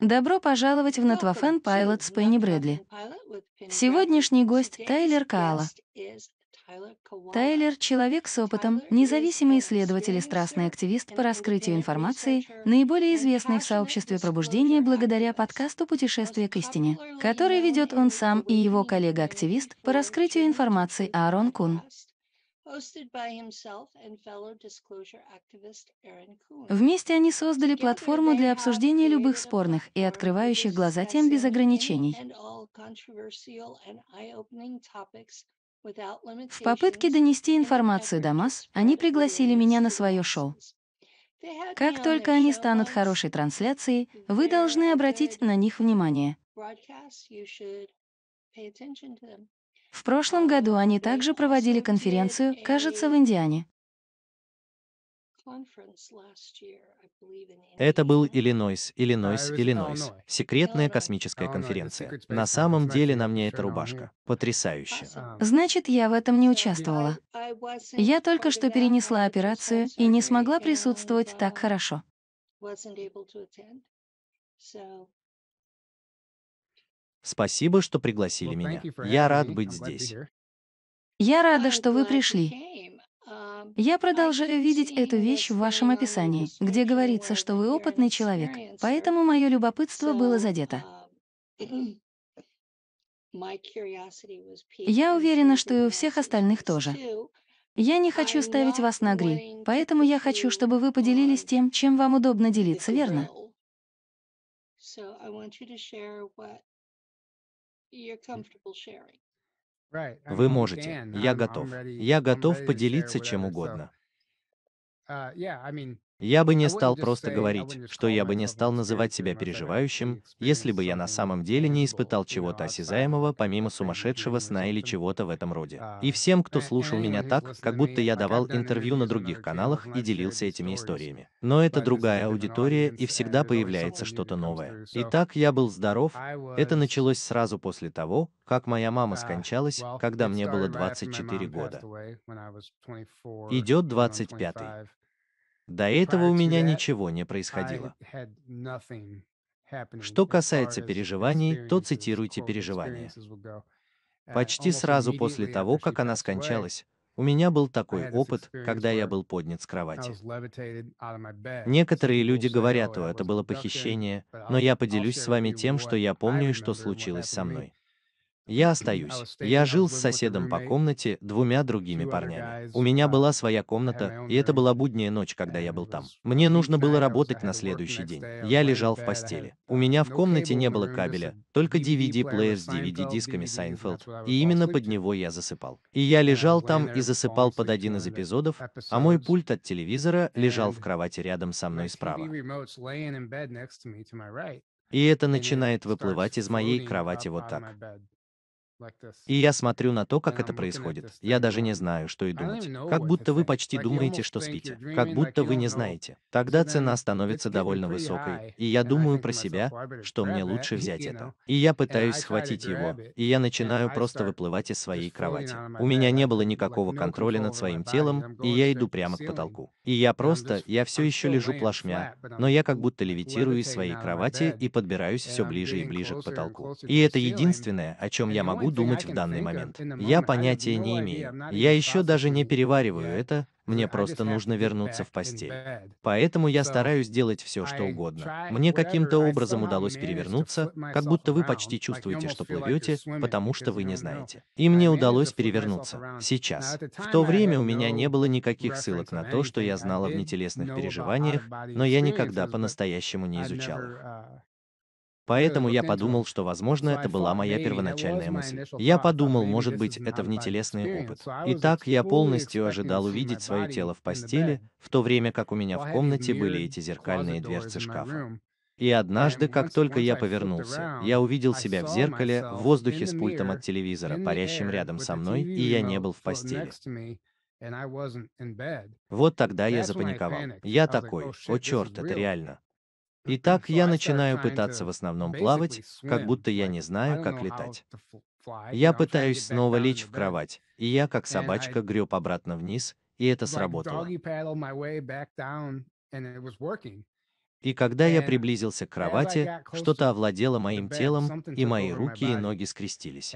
Добро пожаловать в Netwafen Pilot с Пенни Брэдли. Сегодняшний гость — Тайлер Каала. Тайлер — человек с опытом, независимый исследователь и страстный активист по раскрытию информации, наиболее известный в сообществе пробуждения благодаря подкасту «Путешествие к истине», который ведет он сам и его коллега-активист по раскрытию информации Аарон Кун. Вместе они создали платформу для обсуждения любых спорных и открывающих глаза тем без ограничений. В попытке донести информацию до масс, они пригласили меня на свое шоу. Как только они станут хорошей трансляцией, вы должны обратить на них внимание. В прошлом году они также проводили конференцию, кажется, в Индиане. Это был Иллинойс, Иллинойс, Иллинойс. Секретная космическая конференция. На самом деле на мне эта рубашка. Потрясающе. Значит, я в этом не участвовала. Я только что перенесла операцию и не смогла присутствовать так хорошо. Спасибо, что пригласили меня. Я рад быть здесь. Я рада, что вы пришли. Um, я продолжаю видеть эту вещь в вашем описании, где говорится, что вы опытный человек, поэтому мое любопытство было задето. Uh, я уверена, что и у всех остальных тоже. Я не хочу ставить вас на гриль, поэтому я хочу, чтобы вы поделились тем, чем вам удобно делиться, верно? Вы можете. Я готов. Я готов поделиться чем угодно. Uh, я бы не стал просто говорить, что я бы не стал называть себя переживающим, если бы я на самом деле не испытал чего-то осязаемого, помимо сумасшедшего сна или чего-то в этом роде. А, и всем, кто э, слушал меня так, как будто я давал интервью на других каналах и делился этими историями. Но это другая аудитория, и всегда появляется что-то новое. Итак, я был здоров. Это началось сразу после того, как моя мама uh, скончалась, когда мне было 24 года. Идет 25. й до этого у меня ничего не происходило. Что касается переживаний, то цитируйте переживания. Э, Почти сразу после того, как она скончалась, у меня был такой опыт, когда я был поднят с кровати. Некоторые люди oh, говорят, что это было похищение, но я поделюсь с вами тем, что я помню и что случилось со мной. Я остаюсь. Я жил с соседом по комнате, двумя другими парнями. У меня была своя комната, и это была будняя ночь, когда я был там. Мне нужно было работать на следующий день. Я лежал в постели. У меня в комнате не было кабеля, только DVD-плеер с DVD-дисками Сайнфелд, и именно под него я засыпал. И я лежал там и засыпал под один из эпизодов, а мой пульт от телевизора лежал в кровати рядом со мной справа. И это начинает выплывать из моей кровати вот так. И я смотрю на то, как это происходит. Я даже не знаю, что и думать. Как будто вы почти думаете, что спите. Как будто вы не знаете. Тогда цена становится довольно высокой. И я думаю про себя, что мне лучше взять это. И я пытаюсь схватить его. И я начинаю просто выплывать из своей кровати. У меня не было никакого контроля над своим телом, и я иду прямо к потолку. И я просто, я все еще лежу плашмя, но я как будто левитирую из своей кровати и подбираюсь все ближе и ближе к потолку. И это единственное, о чем я могу думать в данный момент. Я понятия не имею. Я еще даже не перевариваю это, мне просто нужно вернуться в постель. Поэтому я стараюсь делать все, что угодно. Мне каким-то образом удалось перевернуться, как будто вы почти чувствуете, что плывете, потому что вы не знаете. И мне удалось перевернуться. Сейчас. В то время у меня не было никаких ссылок на то, что я знала в нетелесных переживаниях, но я никогда по-настоящему не изучал их. Поэтому я подумал, что, возможно, это была моя первоначальная мысль. Я подумал, может быть, это внетелесный опыт. Итак, я полностью ожидал увидеть свое тело в постели, в то время как у меня в комнате были эти зеркальные дверцы шкафа. И однажды, как только я повернулся, я увидел себя в зеркале, в воздухе с пультом от телевизора, парящим рядом со мной, и я не был в постели. Вот тогда я запаниковал. Я такой, oh, о черт, это реально. Итак, я начинаю пытаться в основном плавать, как будто я не знаю, как летать. Я пытаюсь снова лечь в кровать, и я как собачка греб обратно вниз, и это сработало. И когда я приблизился к кровати, что-то овладело моим телом, и мои руки и ноги скрестились.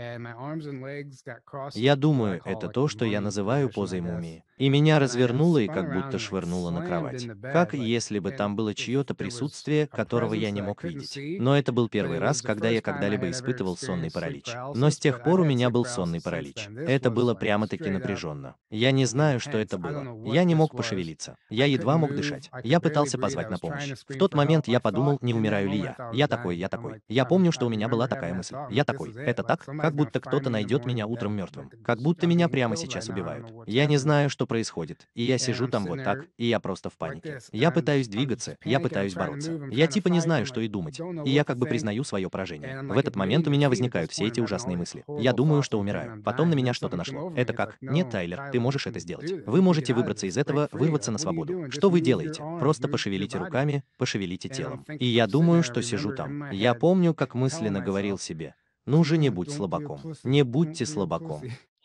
Я думаю, это то, что я называю позой мумии. И меня э, развернуло и как будто швырнуло на кровать. Как если бы там было чье-то присутствие, которого я не мог видеть. Но это был первый раз, когда я когда-либо испытывал сонный паралич. Но с тех пор у меня был сонный паралич. Это было прямо-таки напряженно. Я не знаю, что это было. Я не мог пошевелиться. Я едва мог дышать. Я пытался позвать на помощь. В тот момент я подумал, не умираю ли я. Я такой, я такой. Я помню, что у меня была такая мысль. Я такой. Это так, как будто кто-то найдет меня утром мертвым. Как будто меня прямо сейчас убивают. Я не знаю, что что происходит. И я сижу там вот так, и я просто в панике. Я пытаюсь двигаться, я пытаюсь бороться. Я типа не знаю, что и думать. И я как бы признаю свое поражение. В этот момент у меня возникают все эти ужасные мысли. Я думаю, что умираю. Потом на меня что-то нашло. Это как? Нет, Тайлер, ты можешь это сделать. Вы можете выбраться из этого, вырваться на свободу. Что вы делаете? Просто пошевелите руками, пошевелите телом. И я думаю, что сижу там. Я помню, как мысленно говорил себе, ну же не будь слабаком. Не будьте слабаком.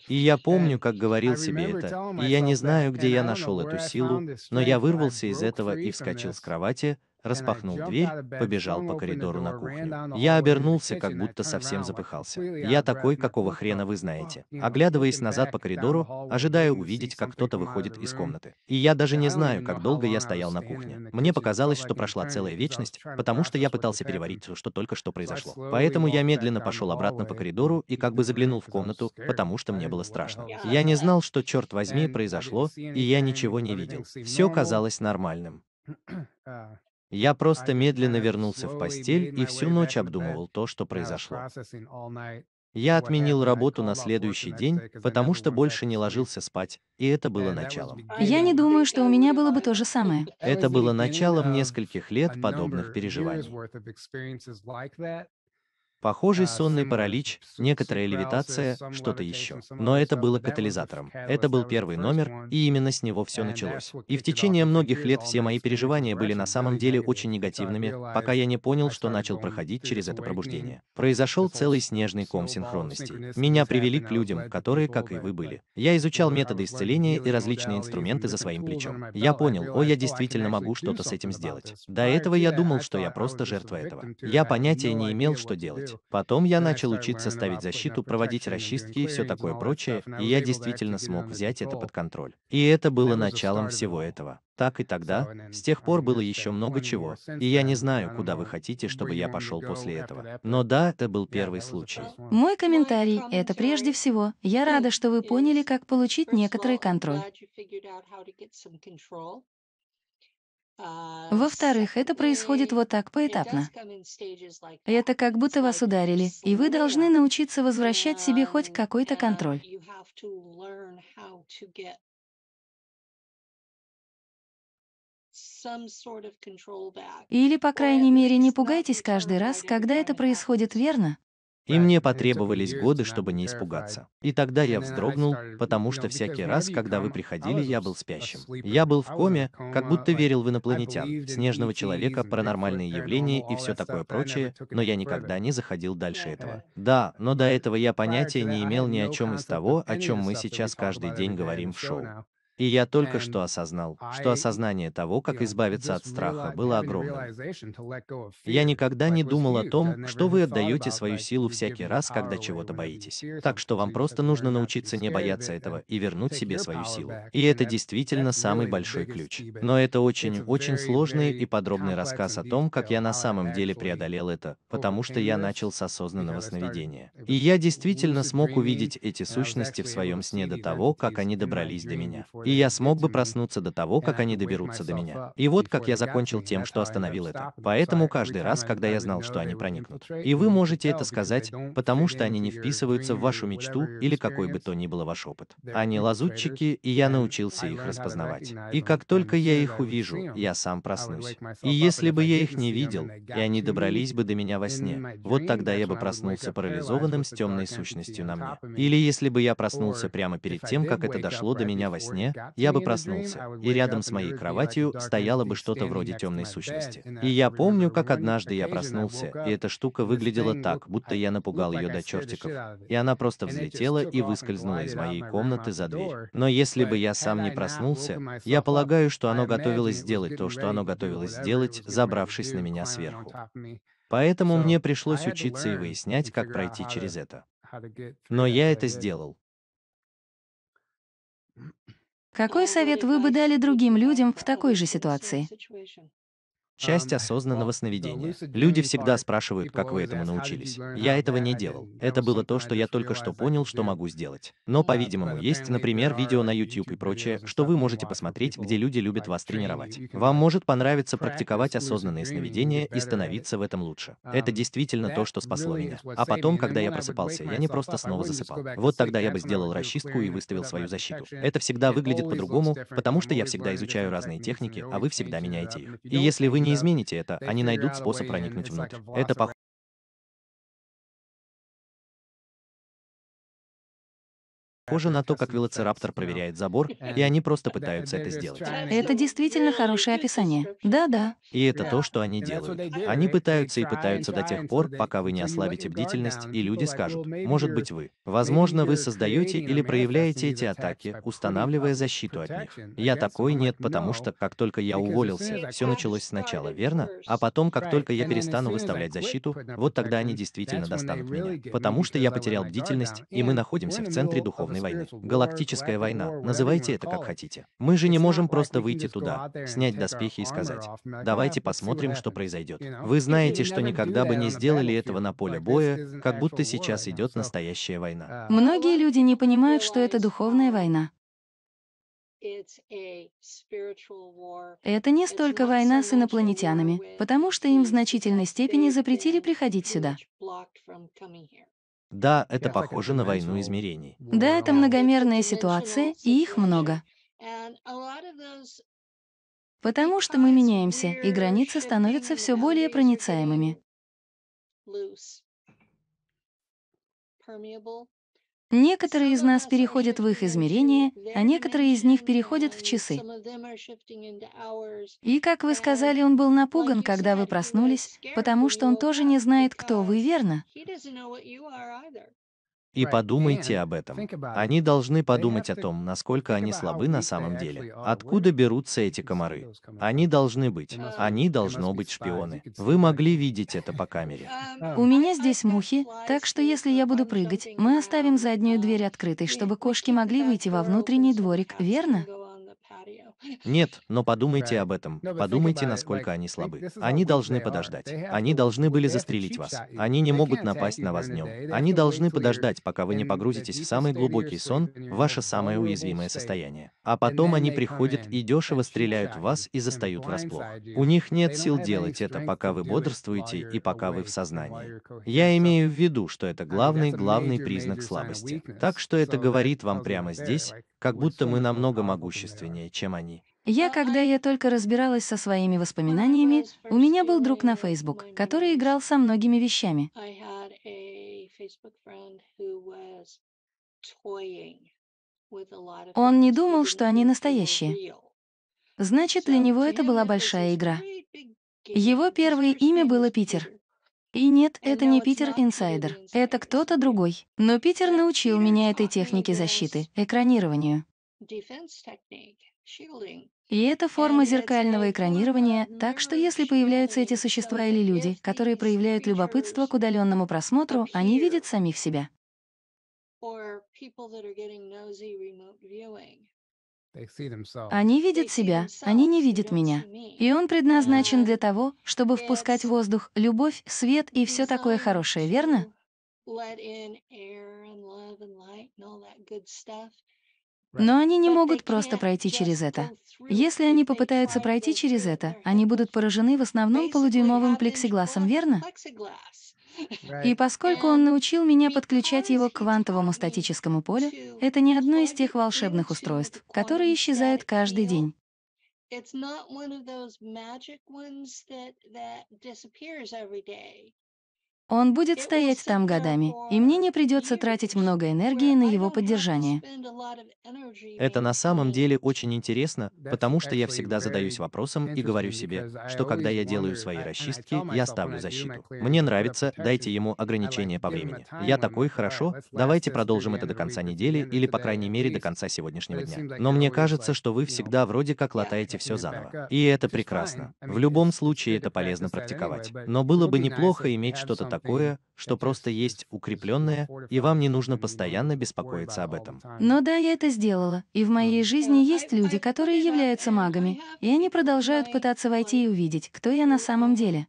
И я помню, как говорил себе это, и я не знаю, где я нашел эту силу, но я вырвался из этого и вскочил с кровати, распахнул дверь, побежал по коридору на кухню. Я обернулся, как будто совсем запыхался. Я такой, какого хрена вы знаете. Оглядываясь назад по коридору, ожидая увидеть, как кто-то выходит из комнаты. И я даже не знаю, как долго я стоял на кухне. Мне показалось, что прошла целая вечность, потому что я пытался переварить то, что только что произошло. Поэтому я медленно пошел обратно по коридору и как бы заглянул в комнату, потому что мне было страшно. Я не знал, что, черт возьми, произошло, и я ничего не видел. Все казалось нормальным. Я просто медленно вернулся в постель и всю ночь обдумывал то, что произошло. Я отменил работу на следующий день, потому что больше не ложился спать, и это было началом. Я не думаю, что у меня было бы то же самое. Это было началом нескольких лет подобных переживаний. Похожий а, сонный паралич, некоторая левитация, что-то еще. Но это было катализатором. Это был первый номер, и именно с него все началось. И в течение многих лет все мои переживания были на самом деле очень негативными, пока я не понял, что начал проходить через это пробуждение. Произошел целый снежный ком синхронностей. Меня привели к людям, которые, как и вы, были. Я изучал методы исцеления и различные инструменты за своим плечом. Я понял, о, я действительно могу что-то с этим сделать. До этого я думал, что я просто жертва этого. Я понятия не имел, что делать делать. Потом я начал учиться ставить защиту, проводить расчистки и все такое прочее, и я действительно смог взять это под контроль. И это было началом всего этого. Так и тогда, с тех пор было еще много чего, и я не знаю, куда вы хотите, чтобы я пошел после этого. Но да, это был первый случай. Мой комментарий — это прежде всего, я рада, что вы поняли, как получить некоторый контроль. Во-вторых, это происходит вот так поэтапно. Это как будто вас ударили, и вы должны научиться возвращать себе хоть какой-то контроль. Или, по крайней мере, не пугайтесь каждый раз, когда это происходит верно, и мне потребовались годы, чтобы не испугаться. И тогда я вздрогнул, потому что всякий раз, когда вы um, приходили, я был спящим. Я был в коме, как будто верил в инопланетян, снежного e человека, паранормальные явления и все такое прочее, но я никогда не заходил дальше этого. Да, но до этого я понятия не имел ни о чем из того, о чем мы сейчас каждый день говорим в шоу. И я только что осознал, что осознание того, как избавиться от страха, было огромным. Я никогда не думал о том, что вы отдаете свою силу всякий раз, когда чего-то боитесь. Так что вам просто нужно научиться не бояться этого и вернуть себе свою силу. И это действительно самый большой ключ. Но это очень-очень сложный и подробный рассказ о том, как я на самом деле преодолел это, потому что я начал с осознанного сновидения. И я действительно смог увидеть эти сущности в своем сне до того, как они добрались до меня и я смог бы проснуться до того, как они доберутся до меня. И вот как я закончил тем, что остановил это. Поэтому каждый раз, когда я знал, что они проникнут. И вы можете это сказать, потому что они не вписываются в вашу мечту или какой бы то ни было ваш опыт. Они лазутчики, и я научился их распознавать. И как только я их увижу, я сам проснусь. И если бы я их не видел, и они добрались бы до меня во сне, вот тогда я бы проснулся парализованным с темной сущностью на мне. Или если бы я проснулся прямо перед тем, как это дошло до меня во сне, я бы проснулся, и рядом с моей кроватью стояло бы что-то вроде темной сущности. И я помню, как однажды я проснулся, и эта штука выглядела так, будто я напугал ее до чертиков. И она просто взлетела и выскользнула из моей комнаты за дверь. Но если бы я сам не проснулся, я полагаю, что оно готовилось сделать то, что оно готовилось сделать, забравшись на меня сверху. Поэтому мне пришлось учиться и выяснять, как пройти через это. Но я это сделал. Какой совет вы бы дали другим людям в такой же ситуации? часть осознанного а, сновидения. Люди всегда спрашивают, типа, как вы этому научились. Я этого не делал. Это было то, что я только что понял, что могу сделать. Но, по-видимому, есть, например, видео на YouTube и прочее, что вы можете посмотреть, где люди любят вас тренировать. Вам может понравиться практиковать осознанные сновидения и становиться в этом лучше. Это действительно то, что спасло меня. А потом, когда я просыпался, я не просто снова засыпал. Вот тогда я бы сделал расчистку и выставил свою защиту. Это всегда выглядит по-другому, потому что я всегда изучаю разные техники, а вы всегда меняете их. И если вы не не измените это, они найдут способ проникнуть внутрь. Это похоже похоже на то, как велоцираптор проверяет забор, и они просто пытаются это сделать. Это действительно хорошее описание. Да-да. И это то, что они делают. Они пытаются и пытаются до тех пор, пока вы не ослабите бдительность, и люди скажут, может быть вы. Возможно, вы создаете или проявляете эти атаки, устанавливая защиту от них. Я такой нет, потому что, как только я уволился, все началось сначала, верно? А потом, как только я перестану выставлять защиту, вот тогда они действительно достанут меня. Потому что я потерял бдительность, и мы находимся в центре духовной ядерной войны, галактическая война, называйте это как хотите. Мы же не можем просто выйти туда, снять доспехи и сказать, давайте посмотрим, что произойдет. Вы знаете, что никогда бы не сделали этого на поле боя, как будто сейчас идет настоящая война. Uh, Многие люди не понимают, что это духовная война. Это не столько война с инопланетянами, потому что им в значительной степени запретили приходить сюда. Да, это похоже на войну измерений. Да, это многомерная ситуация, и их много. Потому что мы меняемся, и границы становятся все более проницаемыми. Некоторые из нас переходят в их измерения, а некоторые из них переходят в часы. И, как вы сказали, он был напуган, когда вы проснулись, потому что он тоже не знает, кто вы, верно? И подумайте об этом. Они должны подумать о том, насколько они слабы на самом деле. Откуда берутся эти комары? Они должны быть. Они должно быть шпионы. Вы могли видеть это по камере. Эм, um, у меня здесь мухи, так что если я буду прыгать, мы оставим заднюю дверь открытой, чтобы кошки могли выйти во внутренний дворик, верно? Нет, но подумайте об этом. Подумайте, насколько они слабы. Они должны подождать. Они должны были застрелить вас. Они не могут напасть на вас днем. Они должны подождать, пока вы не погрузитесь в самый глубокий сон, ваше самое уязвимое состояние. А потом они приходят и дешево стреляют в вас и застают врасплох. У них нет сил делать это, пока вы бодрствуете и пока вы в сознании. Я имею в виду, что это главный, главный признак слабости. Так что это говорит вам прямо здесь, как будто мы намного могущественнее, чем они. Я, когда я только разбиралась со своими воспоминаниями, у меня был друг на Facebook, который играл со многими вещами. Он не думал, что они настоящие. Значит, для него это была большая игра. Его первое имя было Питер. И нет, э, это не Питер Инсайдер, это кто-то другой. Но Питер э, научил меня этой технике защиты, экранированию. И это форма зеркального экранирования, так что если появляются эти существа или люди, которые проявляют любопытство к удаленному просмотру, они видят самих себя. Они видят себя, они не видят меня. И он предназначен э, для того, чтобы впускать воздух, любовь, свет и все такое хорошее, верно? Но они не могут просто пройти через это. Если они попытаются пройти через это, они будут поражены в основном полудюймовым плексигласом, верно? И поскольку он научил меня подключать его к квантовому статическому полю, это не одно из тех волшебных устройств, которые исчезают каждый день. Он будет стоять там годами, и мне не придется тратить много энергии на его поддержание. Это на самом деле очень интересно, потому что я всегда задаюсь вопросом и говорю себе, что когда я делаю свои расчистки, я ставлю защиту. Мне нравится, дайте ему ограничения по времени. Я такой, хорошо, давайте продолжим это до конца недели или, по крайней мере, до конца сегодняшнего дня. Но мне кажется, что вы всегда вроде как латаете все заново. И это прекрасно. В любом случае это полезно практиковать. Но было бы неплохо иметь что-то такое, такое, что просто есть укрепленное, и вам не нужно постоянно беспокоиться об этом. Но ну да, я это сделала, и в моей жизни есть люди, которые являются магами, и они продолжают пытаться войти и увидеть, кто я на самом деле.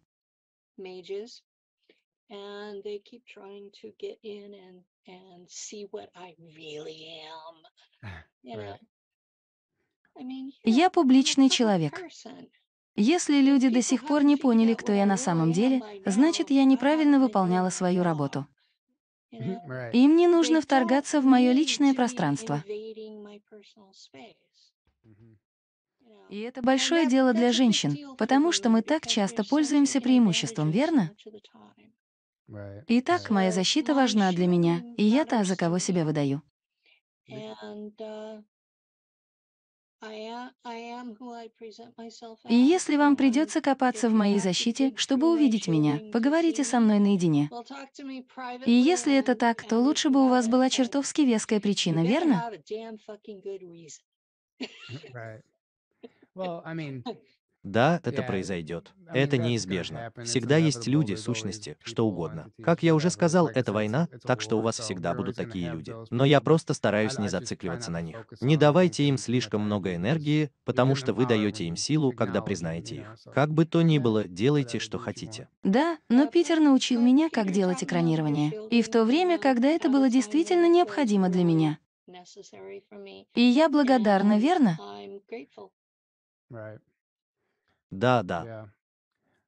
Я публичный человек. Если люди до сих пор не поняли, кто я на самом деле, значит, я неправильно выполняла свою работу. Им не нужно вторгаться в мое личное пространство. И это большое дело для женщин, потому что мы так часто пользуемся преимуществом, верно? Итак, моя защита важна для меня, и я та, за кого себя выдаю. И если вам придется копаться в моей защите, чтобы увидеть меня, поговорите со мной наедине. И если это так, то лучше бы у вас была чертовски веская причина, верно? Да, это произойдет. Это неизбежно. Всегда есть люди, сущности, что угодно. Как я уже сказал, это война, так что у вас всегда будут такие люди. Но я просто стараюсь не зацикливаться на них. Не давайте им слишком много энергии, потому что вы а даете им силу, когда признаете их. Как бы то ни было, делайте, что хотите. Да, но Питер научил меня, как делать экранирование. И в то время, когда это было действительно необходимо для меня. И я благодарна, верно? Да, да.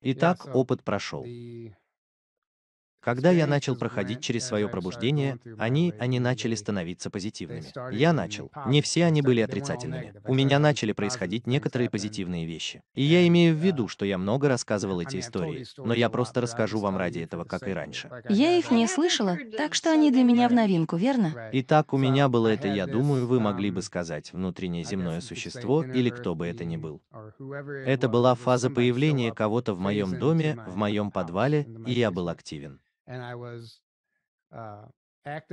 Итак, опыт прошел. Когда я начал проходить через свое пробуждение, они, они начали становиться позитивными. Я начал. Не все они были отрицательными. У меня начали происходить некоторые позитивные вещи. И я имею в uh, виду, что я много рассказывал эти истории, но я просто расскажу вам ради этого, как и раньше. Я их не слышала, так что они для меня в новинку, верно? Итак, у меня было это, я думаю, вы могли um, бы сказать, внутреннее земное существо или кто бы это ни был. Это была фаза появления кого-то в моем доме, в моем подвале, и я был активен. and I was uh,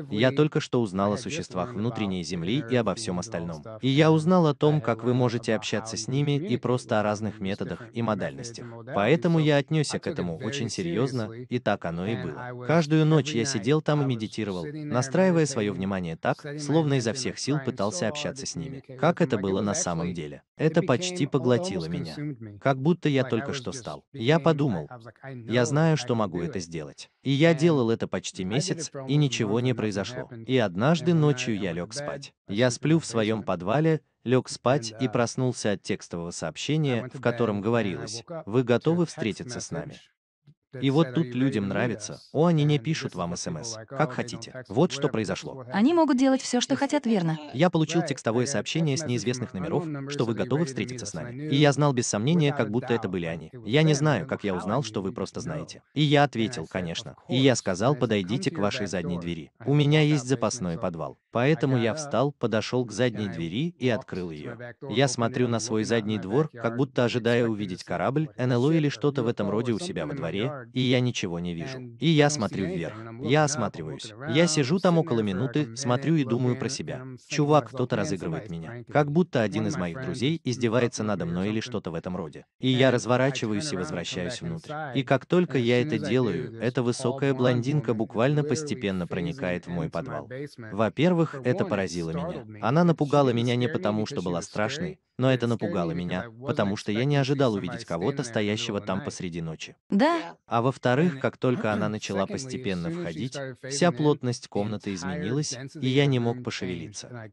Я только что узнал о существах внутренней Земли и обо всем остальном. И я узнал о том, как вы можете общаться с ними и просто о разных методах и модальностях. Поэтому я отнесся к этому очень серьезно, и так оно и было. Каждую ночь я сидел там и медитировал, настраивая свое внимание так, словно изо всех сил пытался общаться с ними. Как это было на самом деле? Это почти поглотило меня. Как будто я только что стал. Я подумал, я знаю, что могу это сделать. И я делал это почти месяц, и ничего не произошло. И однажды ночью я лег спать. Я сплю в своем подвале, лег спать и проснулся от текстового сообщения, в котором говорилось «Вы готовы встретиться с нами?» И вот тут людям нравится, uh, о, они не пишут вам смс, эм как oh, хотите. Вот что произошло. Они могут делать все, что хотят, верно? Я получил текстовое сообщение с неизвестных номеров, что вы готовы встретиться с нами. И я знал без сомнения, как будто это были они. Я не знаю, как я узнал, что вы просто знаете. И я ответил, конечно. И я сказал, подойдите к вашей задней двери. У меня есть запасной подвал. Поэтому я встал, подошел к задней двери и открыл ее. Я смотрю на свой задний двор, как будто ожидая увидеть корабль, НЛО или что-то в этом роде у себя во дворе, и я ничего не вижу. И я смотрю вверх. Я осматриваюсь. Я сижу там около минуты, смотрю и думаю про себя. Чувак, кто-то разыгрывает меня. Как будто один из моих друзей издевается надо мной или что-то в этом роде. И я разворачиваюсь и возвращаюсь внутрь. И как только я это делаю, эта высокая блондинка буквально постепенно проникает в мой подвал. Во-первых, это поразило меня. Она напугала меня не потому, что была страшной, но это напугало меня, потому что я не ожидал увидеть кого-то, стоящего там посреди ночи. Да. А во-вторых, как только она начала постепенно входить, вся плотность комнаты изменилась, и я не мог пошевелиться.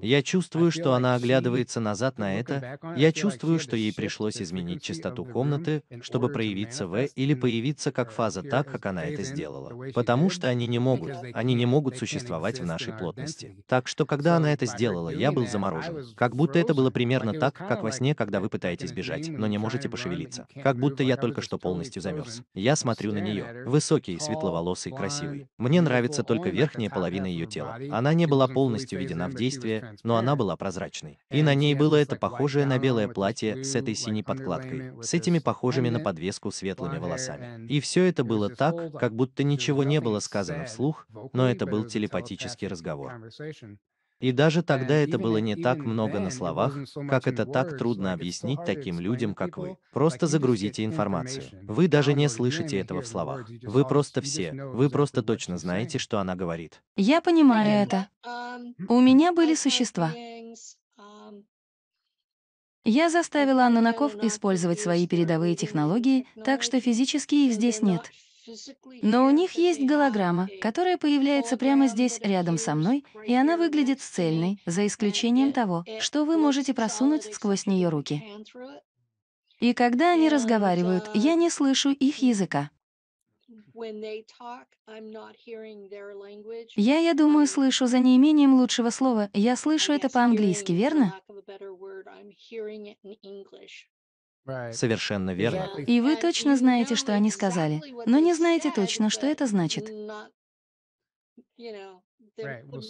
Я чувствую, что она оглядывается назад на это, я чувствую, что ей пришлось изменить частоту комнаты, чтобы проявиться в или появиться как фаза так, как она это сделала. Потому что они не могут, они не могут существовать в нашей плотности. Так что, когда она это сделала, я был заморожен. Как будто это было примерно так, как во сне, когда вы пытаетесь бежать, но не можете пошевелиться. Как будто я только что полностью замерз. Я смотрю на нее. Высокий, светловолосый, красивый. Мне нравится только верхняя половина ее тела. Она не была полностью введена в действие, но она была прозрачной. И на ней было это похожее на белое платье с этой синей подкладкой, с этими похожими на подвеску светлыми волосами. И все это было так, как будто ничего не было сказано вслух, но это был телепатический разговор. И даже тогда это было не так много на словах, как это так трудно объяснить таким людям, как вы. Просто загрузите информацию. Вы даже не слышите этого в словах. Вы просто все, вы просто точно знаете, что она говорит. Я понимаю это. Um, У меня были существа. Um, Я заставила Анну Наков использовать свои передовые технологии, так что физически их здесь нет. Но у них есть голограмма, которая появляется прямо здесь, рядом со мной, и она выглядит цельной, за исключением того, что вы можете просунуть сквозь нее руки. И когда они uh, разговаривают, я не слышу их языка. Я, я думаю, слышу за неимением лучшего слова. Я слышу это по-английски, верно? Совершенно верно. И вы точно знаете, что они сказали, но не знаете точно, что это значит.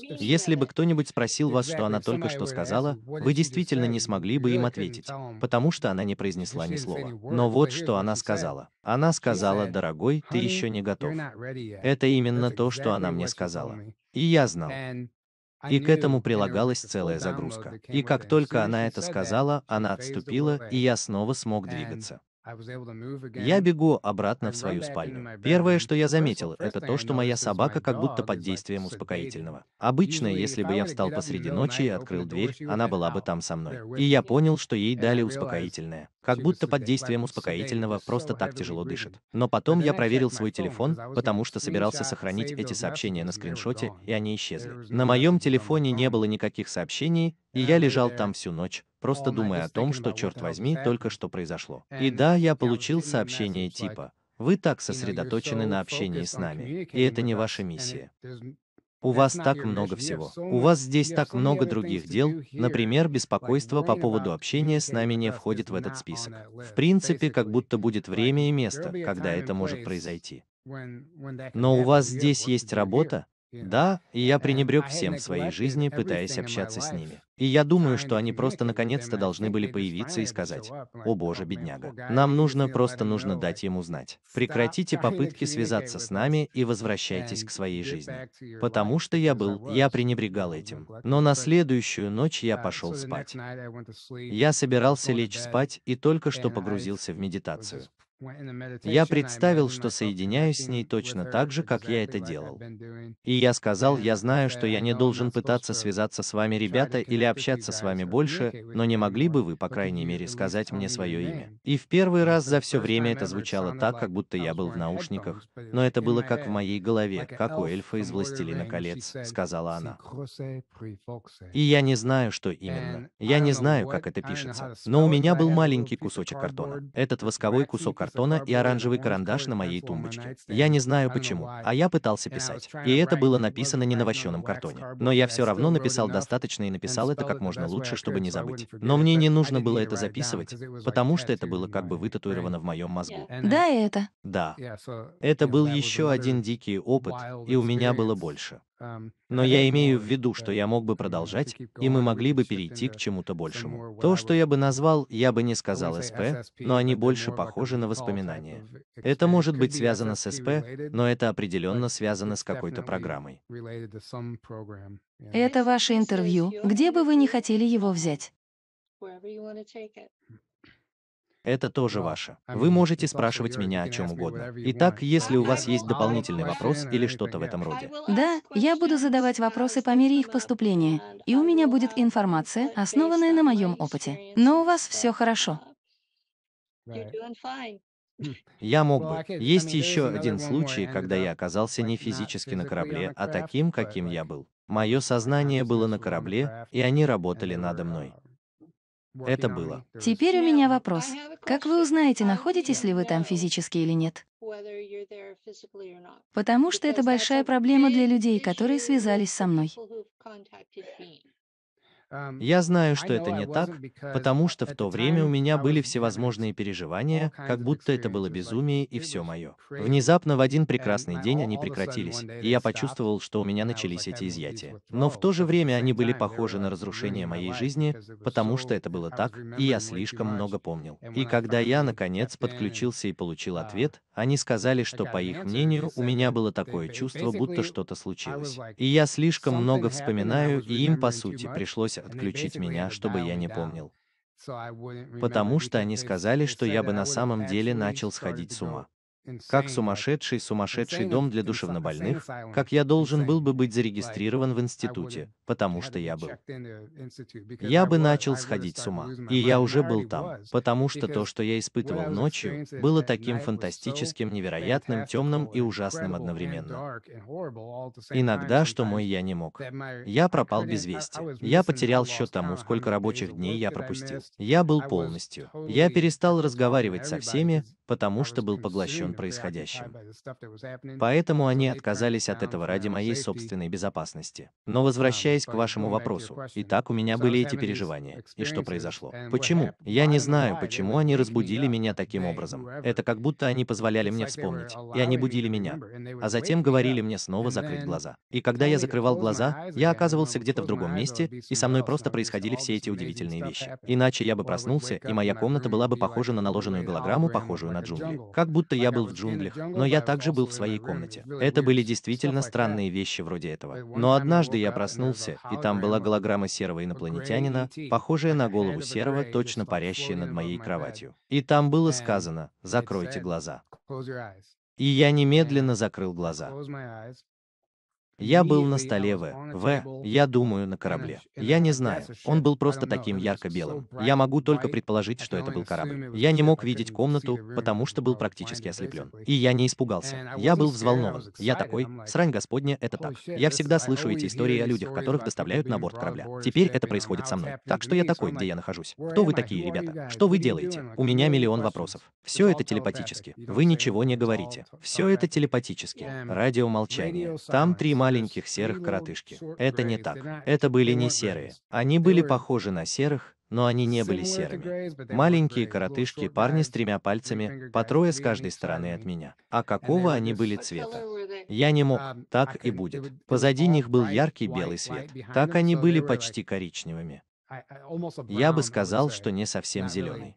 Если бы кто-нибудь спросил вас, что она только что сказала, вы действительно не смогли бы им ответить, потому что она не произнесла ни слова. Но вот что она сказала. Она сказала, дорогой, ты еще не готов. Это именно то, что она мне сказала. И я знал и к этому прилагалась целая загрузка. И как только она это сказала, она отступила, и я снова смог двигаться. Я бегу обратно в свою спальню. Первое, что я заметил, это то, что моя собака как будто под действием успокоительного. Обычно, если бы я встал посреди ночи и открыл дверь, она была бы там со мной. И я понял, что ей дали успокоительное. Как будто под действием успокоительного просто так тяжело дышит. Но потом я проверил свой телефон, потому что собирался сохранить эти сообщения на скриншоте, и они исчезли. На моем телефоне не было никаких сообщений, и я лежал там всю ночь, просто думая о том, что, черт возьми, только что произошло. И да, я получил сообщение типа «Вы так сосредоточены на общении с нами, и это не ваша миссия». У вас так много всего. У вас здесь так много других дел. Например, беспокойство по поводу общения с нами не входит в этот список. В принципе, как будто будет время и место, когда это может произойти. Но у вас здесь есть работа, да, и я пренебрег всем в своей жизни, пытаясь общаться с ними. И я думаю, что они просто наконец-то должны были появиться и сказать, «О боже, бедняга, нам нужно, просто нужно дать ему знать. Прекратите попытки связаться с нами и возвращайтесь к своей жизни». Потому что я был, я пренебрегал этим. Но на следующую ночь я пошел спать. Я собирался лечь спать и только что погрузился в медитацию. Я представил, что соединяюсь с ней точно так же, как я это делал. И я сказал, я знаю, что я не должен пытаться связаться с вами, ребята, или общаться с вами больше, но не могли бы вы, по крайней мере, сказать мне свое имя. И в первый раз за все время это звучало так, как будто я был в наушниках, но это было как в моей голове, как у эльфа из «Властелина колец», сказала она. И я не знаю, что именно. Я не знаю, как это пишется. Но у меня был маленький кусочек картона. Этот восковой кусок картона картона и оранжевый карандаш на моей тумбочке. Я не знаю почему, а я пытался писать. И это было написано не на вощеном картоне. Но я все равно написал достаточно и написал это как можно лучше, чтобы не забыть. Но мне не нужно было это записывать, потому что это было как бы вытатуировано в моем мозгу. Да, это. Да. Это был еще один дикий опыт, и у меня было больше. Но я имею в виду, что я мог бы продолжать, и мы могли бы перейти к чему-то большему. То, что я бы назвал, я бы не сказал СП, но они больше похожи на воспоминания. Это может быть связано с СП, но это определенно связано с какой-то программой. Это ваше интервью, где бы вы не хотели его взять. Это тоже ваше. Вы можете спрашивать меня о чем угодно. Итак, если у вас есть дополнительный вопрос или что-то в этом роде. Да, я буду задавать вопросы по мере их поступления, и у меня будет информация, основанная на моем опыте. Но у вас все хорошо. Hmm. Я мог бы. Есть еще один случай, когда я uh, оказался не физически на корабле, а таким, каким я был. Мое сознание было на корабле, и они работали надо uh, мной. Это было. Теперь у меня вопрос. Как вы узнаете, находитесь ли вы там физически или нет? Потому что это большая проблема для людей, которые связались со мной. Я знаю, что это не так, потому что в то время у меня были всевозможные переживания, как будто это было безумие и все мое. Внезапно в один прекрасный день они прекратились, и я почувствовал, что у меня начались эти изъятия. Но в то же время они были похожи на разрушение моей жизни, потому что это было так, и я слишком много помнил. И когда я, наконец, подключился и получил uh, ответ, они сказали, что, по их мнению, у меня было такое чувство, будто что-то случилось. И я слишком много вспоминаю, и им, по сути, пришлось отключить меня, чтобы я не помнил. Потому что они сказали, что я бы на самом деле начал сходить с ума. Как сумасшедший сумасшедший дом для душевнобольных, как я должен был бы быть зарегистрирован в институте, потому что я был. Я бы начал сходить с ума. И я уже был там, потому что то, что я испытывал ночью, было таким фантастическим, невероятным, темным и ужасным одновременно. Иногда, что мой я не мог. Я пропал без вести. Я потерял счет тому, сколько рабочих дней я пропустил. Я был полностью. Я перестал разговаривать со всеми, потому что был поглощен происходящим. Поэтому они отказались от этого ради моей собственной безопасности. Но возвращаясь возвращаясь к вашему вопросу. Итак, у меня были эти переживания. И что произошло? Почему? Я не знаю, почему они разбудили меня таким образом. Это как будто они позволяли мне вспомнить. И они будили меня. А затем говорили мне снова закрыть глаза. И когда я закрывал глаза, я оказывался где-то в другом месте, и со мной просто происходили все эти удивительные вещи. Иначе я бы проснулся, и моя комната была бы похожа на наложенную голограмму, похожую на джунгли. Как будто я был в джунглях, но я также был в своей комнате. Это были действительно странные вещи вроде этого. Но однажды я проснулся, улице, и там была голограмма серого инопланетянина, похожая на голову серого, точно парящая над моей кроватью. И там было сказано «закройте глаза». И я немедленно закрыл глаза. Я был на столе а В. В. Я думаю, на корабле. Я не знаю. Он был просто таким ярко-белым. Я могу только предположить, что это был корабль. Я не мог видеть комнату, потому что был практически ослеплен. И я не испугался. Я был взволнован. Я такой, срань господня, это так. Я всегда слышу эти истории о людях, которых доставляют на борт корабля. Теперь это происходит со мной. Так что я такой, где я нахожусь. Кто вы такие, ребята? Что вы делаете? У меня миллион вопросов. Все это телепатически. Вы ничего не говорите. Все это телепатически. Радио молчание. Там три маленьких серых коротышки. Это не так. Это были не серые. Они были похожи на серых, но они не были серыми. Маленькие коротышки, парни с тремя пальцами, по трое с каждой стороны от меня. А какого они были цвета? Я не мог, um, так и будет. Позади них был яркий белый свет. Так они были почти коричневыми. Я бы сказал, что не совсем зеленый.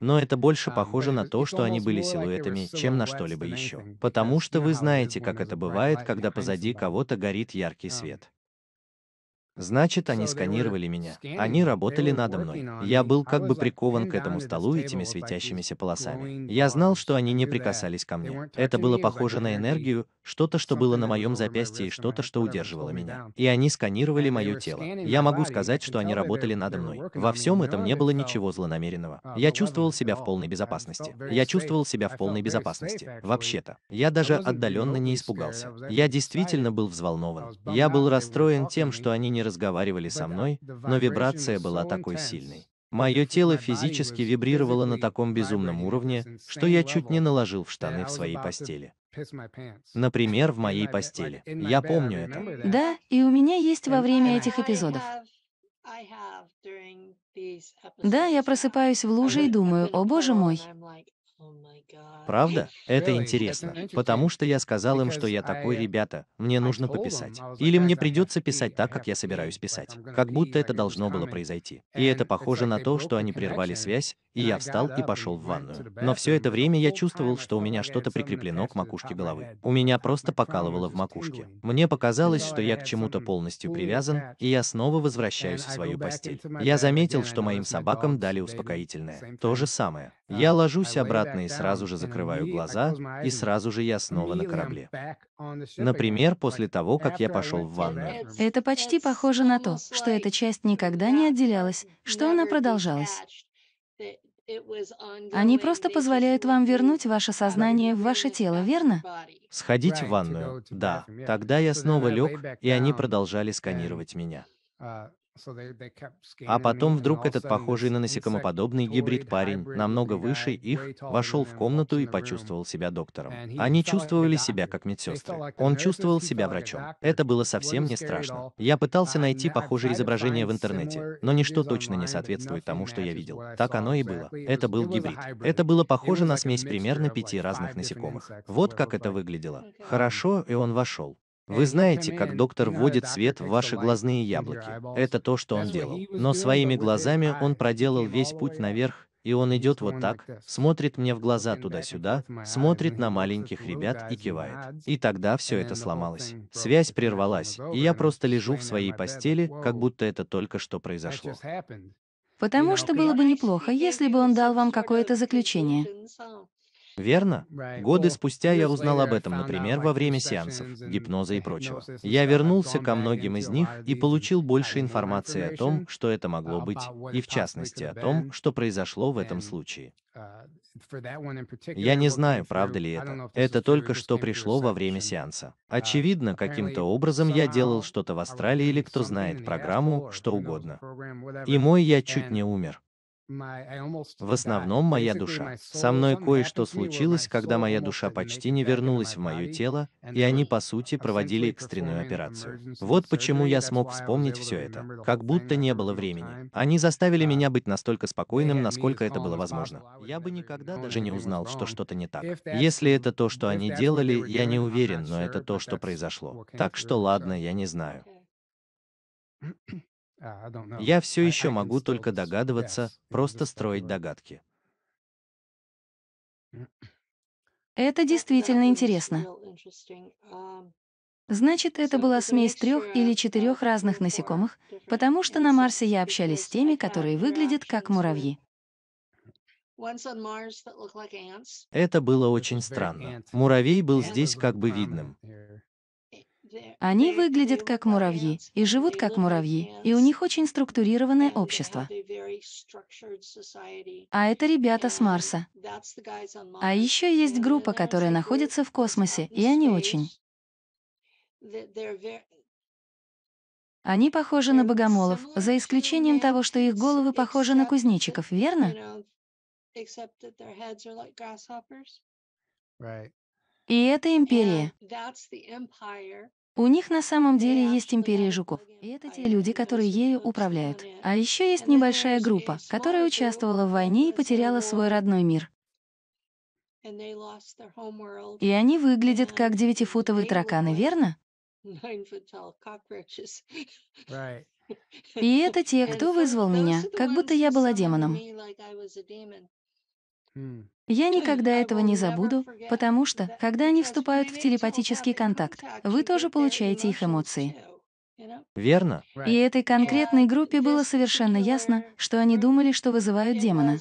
Но это больше um, похоже на то, что они были силуэтами, чем на что-либо еще. Потому что вы знаете, как это бывает, когда позади кого-то горит яркий um, свет. Значит, они сканировали меня. Они работали надо мной. Я был как бы прикован к этому столу этими светящимися полосами. Я знал, что они не прикасались ко мне. Это было похоже на энергию, что-то, что было на моем запястье и что-то, что удерживало меня. И они сканировали мое тело. Я могу сказать, что они работали надо мной. Во всем этом не было ничего злонамеренного. Uh, Я чувствовал себя в полной безопасности. Я чувствовал себя в полной безопасности. Вообще-то. Я даже отдаленно не испугался. Я действительно был взволнован. Я был расстроен тем, что они не разговаривали со мной, но вибрация была такой сильной. Мое тело физически вибрировало на таком безумном уровне, что я чуть не наложил в штаны в своей постели. Например, в моей постели. Я помню это. Да, и у меня есть во время этих эпизодов. Да, я просыпаюсь в луже и думаю, о боже мой, Правда? Это интересно. Потому что я сказал им, что я такой, ребята, мне нужно пописать. Или мне придется писать так, как я собираюсь писать. Как будто это должно было произойти. И это похоже на то, что они прервали связь, и я встал и пошел в ванную. Но все это время я чувствовал, что у меня что-то прикреплено к макушке головы. У меня просто покалывало в макушке. Мне показалось, что я к чему-то полностью привязан, и я снова возвращаюсь в свою постель. Я заметил, что моим собакам oh, дали успокоительное. То же самое. Uh, я ложусь обратно и сразу же закрываю глаза, и сразу же я снова на корабле. Например, после того, как я пошел в ванную. Это почти похоже на то, что эта часть никогда не отделялась, что она продолжалась. Они просто позволяют вам вернуть ваше сознание в ваше тело, верно? Сходить в ванную. Да. Тогда я снова лег, и они продолжали сканировать меня. Uh, а потом вдруг этот похожий на насекомоподобный гибрид парень, намного выше их, вошел в комнату и почувствовал себя доктором. Они чувствовали себя как медсестры. Он чувствовал себя врачом. Это было совсем не страшно. Я пытался найти похожие изображения в интернете, но ничто точно не соответствует тому, что я видел. Так оно и было. Это был гибрид. Это было похоже на смесь примерно пяти разных насекомых. Вот как это выглядело. Хорошо, и он вошел. Вы знаете, как доктор вводит свет в ваши глазные яблоки. Это то, что он делал. Но своими глазами он проделал весь путь наверх, и он идет вот так, смотрит мне в глаза туда-сюда, смотрит на маленьких ребят и кивает. И тогда все это сломалось. Связь прервалась, и я просто лежу в своей постели, как будто это только что произошло. Потому что было бы неплохо, если бы он дал вам какое-то заключение. Верно? Годы спустя я узнал об этом, например, во время сеансов, гипноза и прочего. Я вернулся ко многим из них и получил больше информации о том, что это могло быть, и в частности о том, что произошло в этом случае. Uh, я не знаю, правда ли это. Это только что пришло во время сеанса. Uh, Очевидно, каким-то образом я делал что-то в Австралии или кто знает программу, что угодно. И мой я чуть не умер. В основном моя душа. Со мной кое-что случилось, когда моя душа почти не вернулась в мое тело, и они, по сути, проводили экстренную операцию. Вот почему я смог вспомнить все это. Как будто не было времени. Они заставили uh, меня быть настолько спокойным, насколько это было возможно. Я бы никогда даже не узнал, что что-то не так. Если это то, что они делали, я не уверен, но это то, что произошло. Так что ладно, я не знаю. А, я все еще могу только догадываться, просто строить догадки. Это действительно интересно. Um, Значит, это была смесь трех или четырех разных насекомых, потому что на Марсе я общалась с теми, которые выглядят как муравьи. Это было очень странно. Муравей был здесь как бы видным. Они выглядят как муравьи и живут как муравьи, и у них очень структурированное общество. А это ребята с Марса. А еще есть группа, которая находится в космосе, и они очень... Они похожи на богомолов, за исключением того, что их головы похожи на кузнечиков, верно? И это империя. У них на самом деле есть империя жуков. И это те люди, которые ею управляют. А еще есть небольшая группа, которая участвовала в войне и потеряла свой родной мир. И они выглядят как девятифутовые тараканы, верно? И это те, кто вызвал меня, как будто я была демоном. Я никогда этого не забуду, потому что, когда они вступают в телепатический контакт, вы тоже получаете их эмоции. Верно. И этой конкретной группе было совершенно ясно, что они думали, что вызывают демона.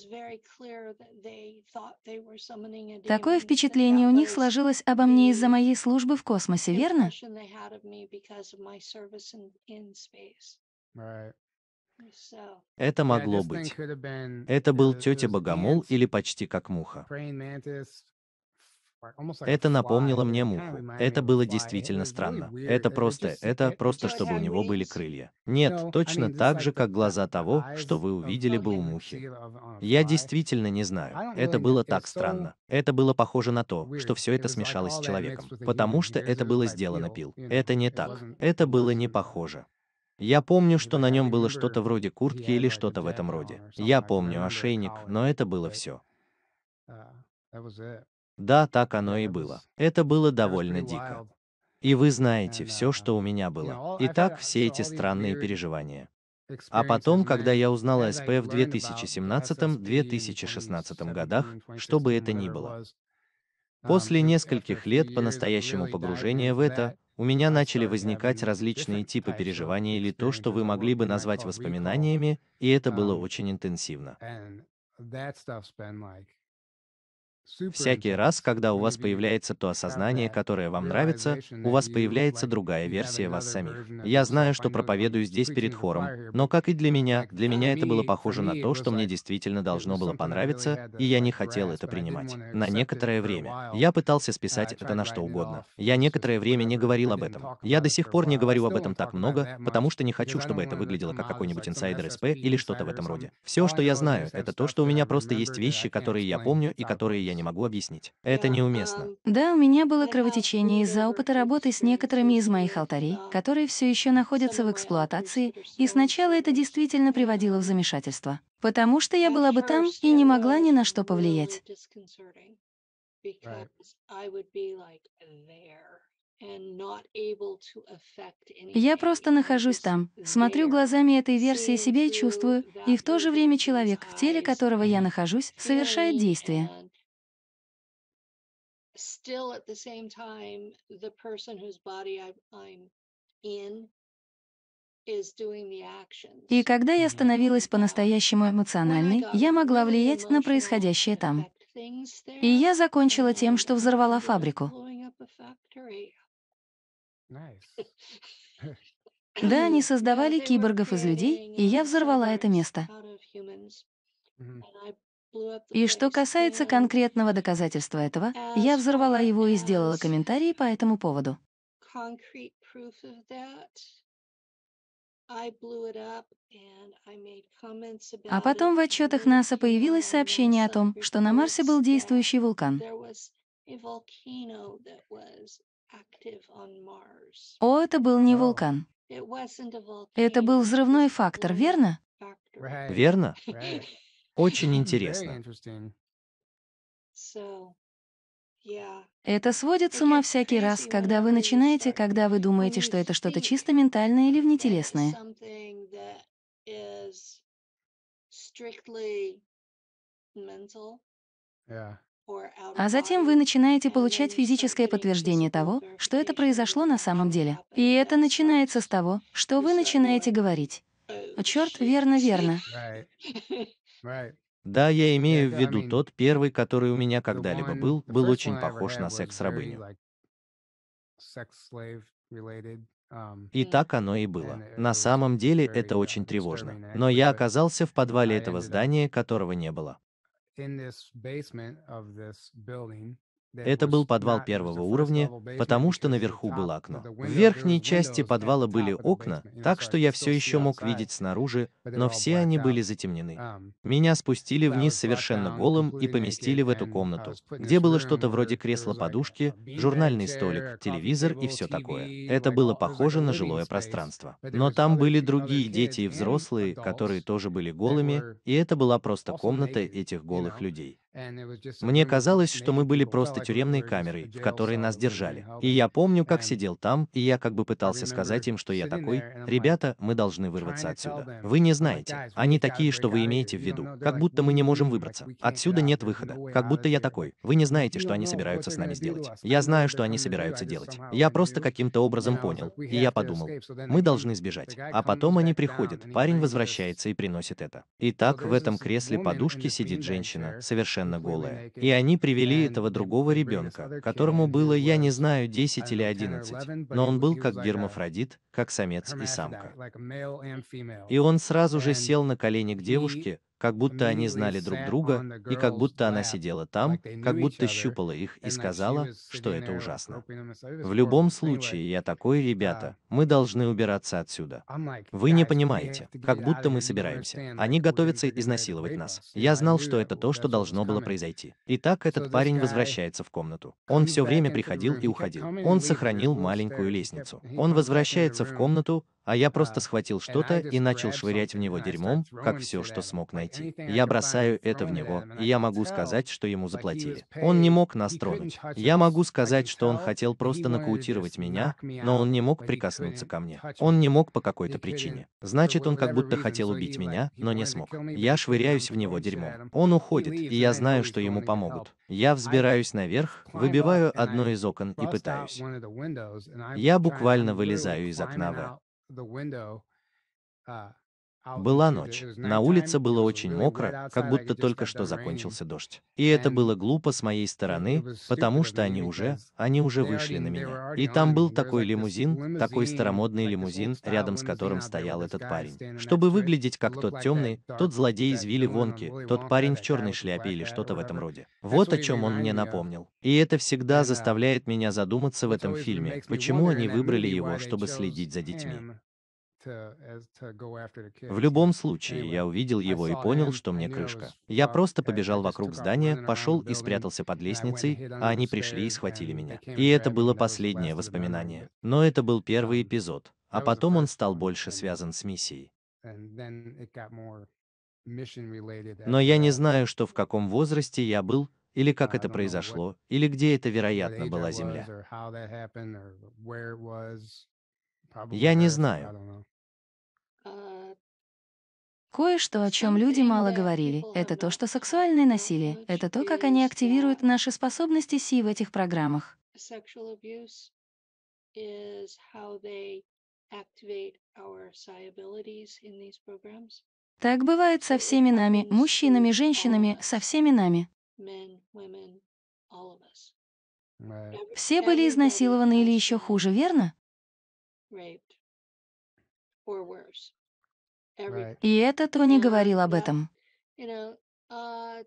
Такое впечатление у них сложилось обо мне из-за моей службы в космосе, верно? Это могло быть. Это был тетя Богомол или почти как муха. Это напомнило мне муху. Это было действительно странно. Это просто, это просто, чтобы у него были крылья. Нет, точно так же, как глаза того, что вы увидели бы у мухи. Я действительно не знаю. Это было так странно. Это было похоже на то, что все это смешалось с человеком. Потому что это было сделано пил. Это не так. Это было не похоже. Я помню, что на нем было что-то вроде куртки или что-то в этом роде. Я помню ошейник, но это было все. Да, так оно и было. Это было довольно дико. И вы знаете все, что у меня было. Итак, все эти странные переживания. А потом, когда я узнал о СП в 2017-2016 годах, что бы это ни было, после нескольких лет по-настоящему погружения в это, у меня начали возникать различные типы переживаний или то, что вы могли бы назвать воспоминаниями, и это было эм, очень интенсивно. Всякий раз, когда у вас появляется то осознание, которое вам нравится, у вас появляется другая версия вас самих. Я знаю, что проповедую здесь перед хором, но как и для меня, для меня это было похоже на то, что мне действительно должно было понравиться, и я не хотел это принимать. На некоторое время. Я пытался списать это на что угодно. Я некоторое время не говорил об этом. Я до сих пор не говорю об этом так много, потому что не хочу, чтобы это выглядело как какой-нибудь инсайдер СП или что-то в этом роде. Все, что я знаю, это то, что у меня просто есть вещи, которые я помню и которые я не могу объяснить. Это неуместно. Эм, да, у меня было кровотечение из-за опыта работы с некоторыми из моих алтарей, которые все еще находятся в эксплуатации, и сначала это действительно приводило в замешательство, потому что я была бы там и не могла ни на что повлиять. Я просто нахожусь там, смотрю глазами этой версии себя и чувствую, и в то же время человек, в теле которого я нахожусь, совершает действие, still at the same time, the person whose body I, I'm in И когда я становилась по-настоящему эмоциональной, я могла влиять на происходящее там. И я закончила тем, что взорвала фабрику. Да, они создавали киборгов из людей, и я взорвала это место. И что касается конкретного доказательства этого, я взорвала его и сделала комментарии по этому поводу. А потом в отчетах НАСА появилось сообщение о том, что на Марсе был действующий вулкан. О, это был не вулкан. Это был взрывной фактор, верно? Верно. Очень интересно. Это сводит с ума всякий раз, когда вы начинаете, когда вы думаете, что это что-то чисто ментальное или внетелесное. А затем вы начинаете получать физическое подтверждение того, что это произошло на самом деле. И это начинается с того, что вы начинаете говорить. Oh, Черт, верно, верно. Да, я имею в виду тот первый, который у меня когда-либо был, был очень похож на секс-рабыню. Um, и так оно и было. На самом деле это uh, очень тревожно. Но я оказался в подвале этого здания, которого не было. Это был подвал первого уровня, потому что наверху было окно. В верхней части подвала были окна, так что я все еще мог видеть снаружи, но все они были затемнены. Меня спустили вниз совершенно голым и поместили в эту эм, комнату, а, где было что-то эм, вроде э, кресла-подушки, а, журнальный столик, э, телевизор и все такое. Это было похоже на жилое пространство. Но там были другие дети и взрослые, которые тоже были голыми, и это была просто комната этих голых людей. Мне казалось, что мы были просто тюремной камерой, в которой нас держали. И я помню, как сидел там, и я как бы пытался сказать им, что я такой, ребята, мы должны вырваться отсюда. Вы не знаете. Они такие, что вы имеете в виду. Как будто мы не можем выбраться. Отсюда нет выхода. Как будто я такой. Вы не знаете, что они собираются с нами сделать. Я знаю, что они собираются делать. Я просто каким-то образом понял. И я подумал, мы должны сбежать. А потом они приходят, парень возвращается и приносит это. Итак, в этом кресле подушки сидит женщина, совершенно совершенно голая. И они привели этого другого ребенка, которому было, я не знаю, 10 или 11, но он был как гермафродит, как самец и самка. И он сразу же сел на колени к девушке, как будто они знали друг друга, и как будто она сидела там, как будто щупала их и сказала, что это ужасно. В любом случае, я такой, uh, ребята, мы должны убираться отсюда. Вы не понимаете, как будто мы собираемся. Они готовятся изнасиловать нас. Я знал, что это то, что должно было произойти. Итак, этот парень возвращается в комнату. Он все время приходил и уходил. Он сохранил маленькую лестницу. Он возвращается в комнату, а я просто uh, схватил что-то и начал швырять в него дерьмом, как все, что смог найти. Я бросаю это в него, и я могу сказать, что ему заплатили. Он не мог нас тронуть. Я могу сказать, что он хотел просто нокаутировать меня, но он не мог прикоснуться ко мне. Он не мог по какой-то причине. Значит, он как будто хотел убить меня, но не смог. Я швыряюсь в него дерьмом. Он уходит, и я знаю, что ему помогут. Я взбираюсь наверх, выбиваю одно из окон и пытаюсь. Я буквально вылезаю из окна the window uh, Была ночь. На улице было очень мокро, как будто только что закончился дождь. И это было глупо с моей стороны, потому что они уже, они уже вышли на меня. И там был такой лимузин, такой старомодный лимузин, рядом с которым стоял этот парень. Чтобы выглядеть как тот темный, тот злодей из Вилли Вонки, тот парень в черной шляпе или что-то в этом роде. Вот о чем он мне напомнил. И это всегда заставляет меня задуматься в этом фильме, почему они выбрали его, чтобы следить за детьми. В любом случае, я увидел его и понял, что мне крышка. Я просто побежал вокруг здания, пошел и спрятался под лестницей, а они пришли и схватили меня. И это было последнее воспоминание. Но это был первый um, эпизод, а потом он стал больше связан с миссией. Но я не знаю, что в каком возрасте я был, или как это произошло, или где это, вероятно, была Земля. Я не знаю. Кое-что, о чем люди мало говорили, это то, что сексуальное насилие, это то, как они активируют наши способности Си в этих программах. Так бывает со всеми нами, мужчинами, женщинами, со всеми нами. Все были изнасилованы или еще хуже, верно? И это Тони говорил об этом. Uh,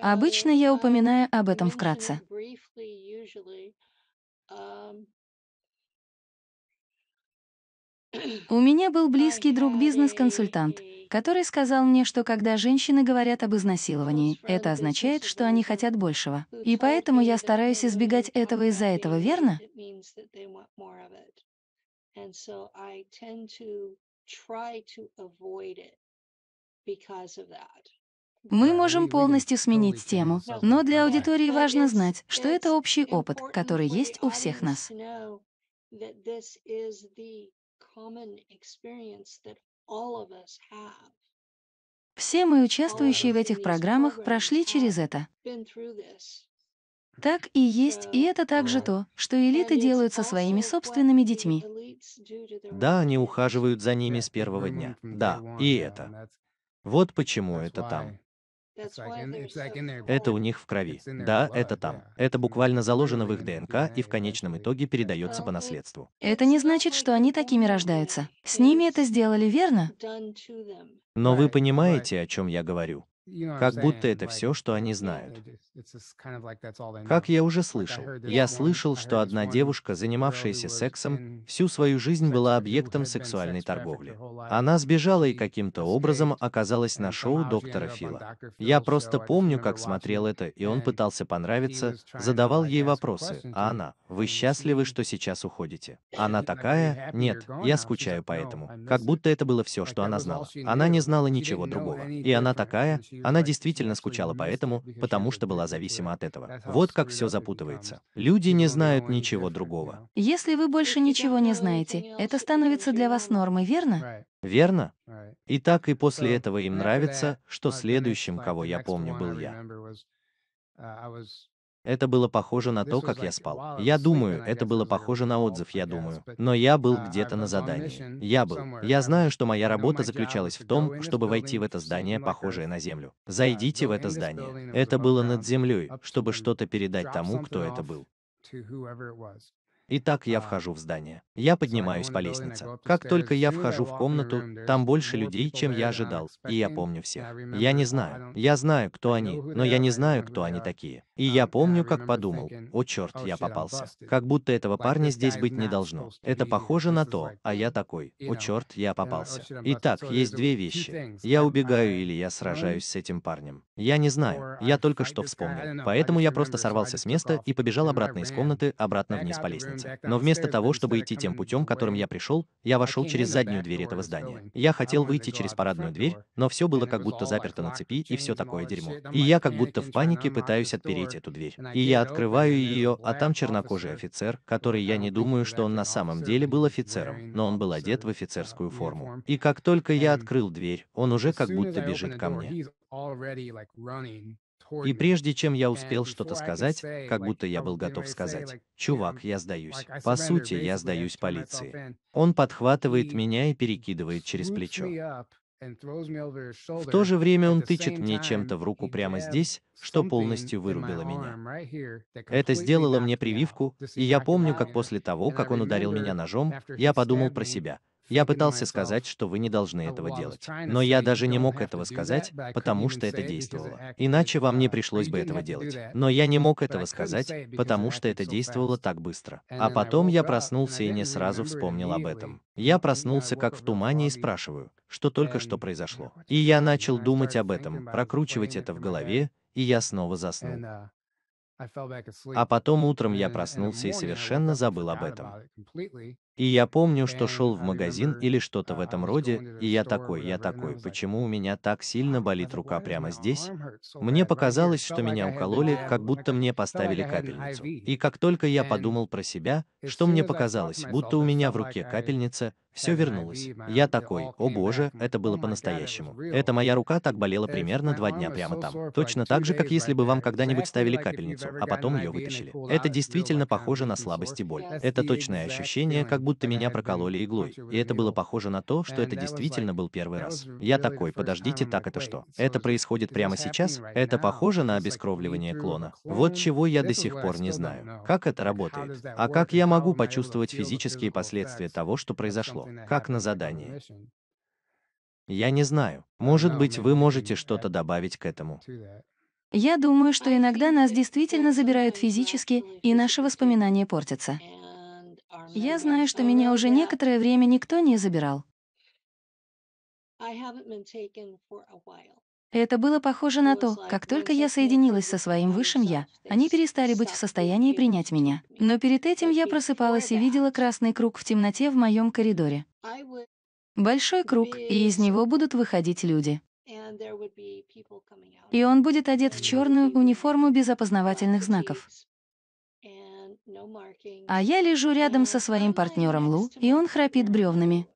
Обычно я um, упоминаю об этом вкратце. Um, У меня был близкий друг-бизнес-консультант, который сказал мне, что когда женщины говорят об изнасиловании, это означает, что они хотят большего. И поэтому я стараюсь избегать этого из-за этого, верно? try to avoid it because of that. Мы можем полностью сменить тему, но для аудитории важно знать, что это общий опыт, который есть у всех нас. Все мы, участвующие в этих программах, прошли через это. Так и есть, и это также то, что элиты делают со своими собственными детьми. Да, они ухаживают за ними с первого дня. Да, и это. Вот почему это там. Это у них в крови. Да, это там. Это буквально заложено в их ДНК и в конечном итоге передается по наследству. Это не значит, что они такими рождаются. С ними это сделали верно? Но вы понимаете, о чем я говорю. Как будто это все, что они знают. Как я уже слышал, я слышал, что одна девушка, занимавшаяся сексом, всю свою жизнь была объектом сексуальной торговли. Она сбежала и каким-то образом оказалась на шоу доктора Фила. Я просто помню, как смотрел это, и он пытался понравиться, задавал ей вопросы, а она, вы счастливы, что сейчас уходите? Она такая, нет, я скучаю по этому. Как будто это было все, что она знала. Она не знала ничего другого. И она такая, она действительно скучала по этому, потому что была зависима от этого. Вот как все запутывается. Люди не знают ничего другого. Если вы больше ничего не знаете, это становится для вас нормой, верно? Верно? И так и после этого им нравится, что следующим, кого я помню, был я. Это было похоже на то, как я спал. Я думаю, это было похоже на oh, отзыв, я думаю. Но я был uh, где-то на задании. Я был. Я знаю, что моя работа заключалась в том, чтобы войти в это здание, похожее на землю. Зайдите в это здание. Это было над землей, чтобы что-то передать тому, кто это был. Итак, я а. вхожу в здание. Я поднимаюсь по лестнице. Как только я вхожу в комнату, там больше людей, типа чем я ожидал, и я помню всех. Я не знаю. Я знаю, кто они, но я не знаю, кто они такие. И я помню, как подумал, о черт, oh, я попался. Как будто этого парня здесь быть не должно. Это похоже на то, а я такой, о черт, я uh, oh, попался. Итак, есть две вещи. Я убегаю или я сражаюсь с этим парнем. Я не знаю. Я только что вспомнил. Поэтому я просто сорвался с места и побежал обратно из комнаты, обратно вниз по лестнице кровати. Но вместо того, чтобы идти тем путем, которым я пришел, я вошел через заднюю дверь этого здания. Я хотел выйти через парадную дверь, но все было как будто заперто на цепи и все такое дерьмо. И я как будто в панике пытаюсь отпереть эту дверь. И я открываю ее, а там чернокожий офицер, который я не думаю, что он на самом деле был офицером, но он был одет в офицерскую форму. И как только я открыл дверь, он уже как будто бежит ко мне. И прежде чем я успел что-то сказать, как будто я был готов сказать, «Чувак, я сдаюсь». По сути, я сдаюсь полиции. Он подхватывает меня и перекидывает через плечо. В то же время он тычет мне чем-то в руку прямо здесь, что полностью вырубило меня. Это сделало мне прививку, и я помню, как после того, как он ударил меня ножом, я подумал про себя. Я пытался сказать, что вы не должны этого делать. Но я даже не мог этого сказать, потому что это действовало. Иначе вам не uh, пришлось бы этого делать. Но я не мог этого сказать, потому что это действовало так быстро. А потом я проснулся и не сразу вспомнил об этом. Я проснулся как в тумане и спрашиваю, что только что произошло. И я начал думать об этом, прокручивать это в голове, и я снова заснул. Uh, а потом утром я проснулся и совершенно забыл об этом. И я помню, что шел в магазин или что-то в этом uh, роде, и я такой, я такой, почему у меня так сильно болит рука прямо здесь? Мне показалось, что меня укололи, как будто мне поставили капельницу. И как только я подумал про себя, что мне показалось, будто у меня в руке капельница, все вернулось. Я такой, о боже, это было по-настоящему. Эта моя рука так болела примерно два дня прямо там. Точно так же, как если бы вам когда-нибудь ставили капельницу, а потом ее вытащили. Это действительно похоже на слабость и боль. Это точное ощущение, как будто меня прокололи иглой. И это было похоже на то, что это действительно был первый раз. Я такой, подождите, так это что? Это происходит прямо сейчас? Это похоже на обескровливание клона? Вот чего я до сих пор не знаю. Как это работает? А как я могу почувствовать физические последствия того, что произошло? произошло, как на задании. Я не знаю. Ну Может быть, вы можете что-то добавить к этому. Я думаю, что иногда нас действительно забирают физически, и наши воспоминания портятся. Я знаю, что меня уже некоторое время никто не забирал. Это было похоже на то, как только я соединилась со своим высшим «я», они перестали быть в состоянии принять меня. Но перед этим я просыпалась и видела красный круг в темноте в моем коридоре. Большой круг, и из него будут выходить люди. И он будет одет в черную униформу без опознавательных знаков. А я лежу рядом со своим партнером Лу, и он храпит бревнами.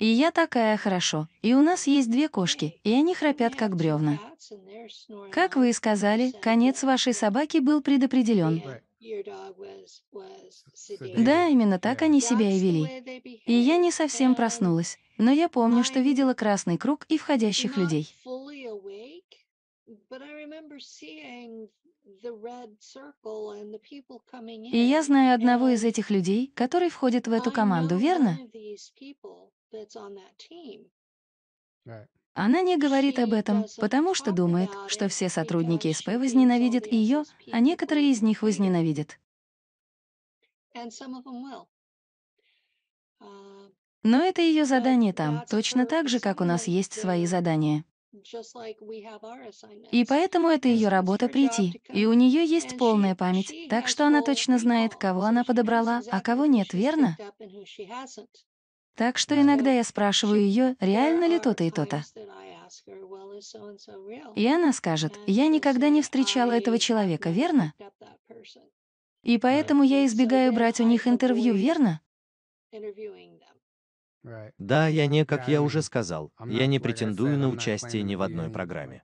И я такая хорошо. И у нас есть две кошки, и они храпят как бревна. Как вы и сказали, конец вашей собаки был предопределен. Да, именно так они себя и вели. И я не совсем проснулась, но я помню, что видела красный круг и входящих людей. И я знаю одного из этих людей, который входит в эту команду, верно? Она не говорит об этом, потому что думает, что все сотрудники СП возненавидят ее, а некоторые из них возненавидят. Uh, Но это ее задание там, точно так же, как у нас есть свои uh, задания. И поэтому это ее работа прийти, и у нее есть полная память, так что она точно знает, кого она подобрала, а кого нет, верно? Так что иногда я спрашиваю ее, реально ли то-то и то-то. И она скажет, я никогда не встречала этого человека, верно? И поэтому я избегаю брать у них интервью, верно? Да, я не, как я уже сказал, я не претендую на участие ни в одной программе.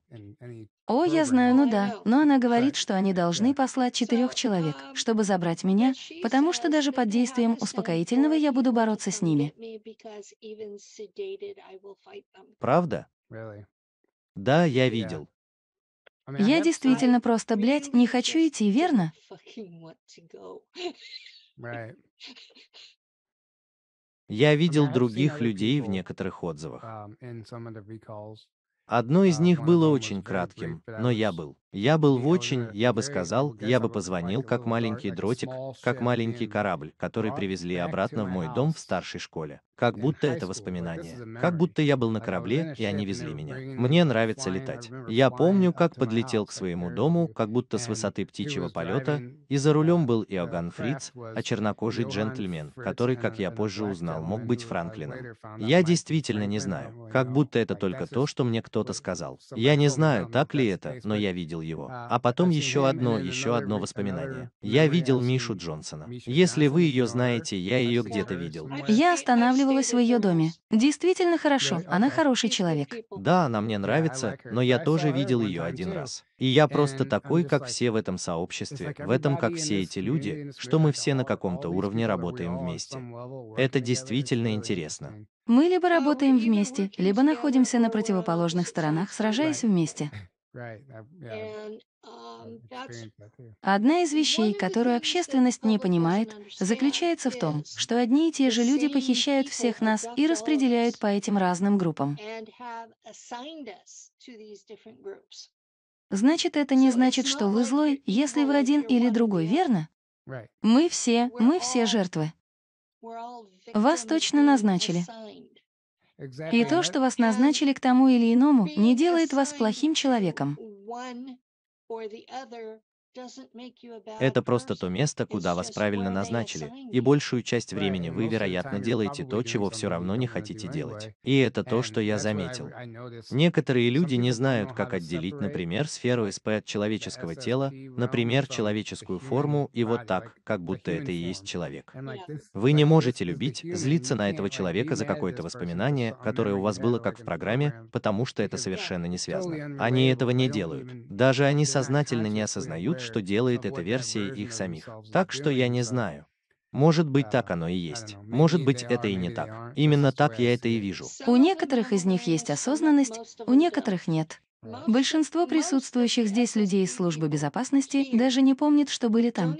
О, я знаю, ну да, но она говорит, что они должны послать четырех um, человек, чтобы забрать меня, потому что даже под действием успокоительного я буду бороться с ними. Правда? Да, я видел. Я действительно просто, блядь, не хочу идти, верно? Я видел других людей в некоторых отзывах. Um, Одно из um, них было очень кратким, но я был. Я был в очень, э, я бы э, сказал, я бы позвонил как маленький дротик, как маленький корабль, который привезли обратно в мой дом в старшей школе. Как будто это воспоминание. Как будто я был на корабле, и они везли меня. Мне нравится летать. Я помню, как подлетел к своему дому, как будто с высоты птичьего полета, и за рулем был Иоганн Фриц, а чернокожий джентльмен, который, как я позже узнал, мог быть uh, Франклином. Я действительно не знаю. Как будто это только то, что мне кто-то сказал. Я не знаю, так ли это, но я видел видел его. А, а потом еще одно, еще одно воспоминание. Я видел Мишу Джонсона. Если вы ее знаете, я ее где-то видел. Я останавливалась в ее доме. Действительно хорошо. Она хороший человек. Да, она мне нравится, но я тоже видел ее один раз. И я просто такой, как все в этом сообществе, в этом, как все эти люди, что мы все на каком-то уровне работаем вместе. Это действительно интересно. Мы либо работаем вместе, либо находимся на противоположных сторонах, сражаясь вместе. Um, Одна из вещей, которую общественность не понимает, заключается в том, что одни и те же люди похищают всех нас и распределяют по этим разным группам. Значит, это не значит, что вы злой, если вы один или другой, верно? Мы все, мы все жертвы. Вас точно назначили. И то, что вас назначили к тому или иному, не делает вас плохим человеком. Это просто то место, куда вас правильно назначили, и большую часть времени вы, вероятно, делаете то, чего все равно не хотите делать. И это то, что я заметил. Некоторые люди не знают, как отделить, например, сферу СП от человеческого тела, например, человеческую форму, и вот так, как будто это и есть человек. Вы не можете любить, злиться на этого человека за какое-то воспоминание, которое у вас было как в программе, потому что это совершенно не связано. Они этого не делают. Даже они сознательно не осознают, что делает эта версия их самих. Так что я не знаю. Может быть, так оно и есть. Может быть, это и не так. Именно так я это и вижу. У некоторых из них есть осознанность, у некоторых нет. Большинство присутствующих здесь людей из службы безопасности даже не помнят, что были там.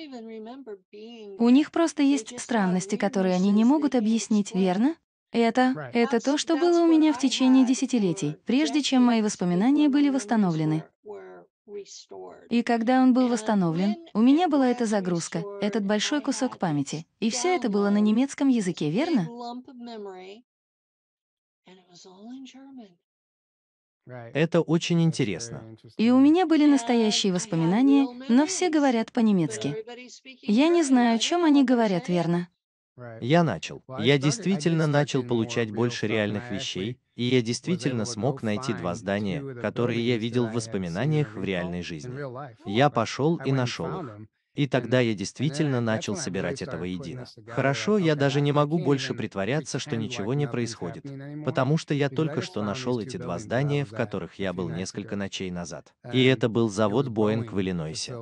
У них просто есть странности, которые они не могут объяснить, верно? Это, это то, что было у меня в течение десятилетий, прежде чем мои воспоминания были восстановлены. И когда он был восстановлен, у меня была эта загрузка, этот большой кусок памяти, и все это было на немецком языке, верно? Это очень интересно. И у меня были настоящие воспоминания, но все говорят по-немецки. Я не знаю, о чем они говорят, верно? Я начал. Я действительно начал получать больше реальных вещей, и я действительно смог найти два здания, которые я видел в воспоминаниях в реальной жизни. Я пошел и нашел их. И тогда я действительно начал собирать это воедино. Хорошо, я даже не могу больше притворяться, что ничего не происходит, потому что я только что нашел эти два здания, в которых я был несколько ночей назад. И это был завод Боинг в Иллинойсе.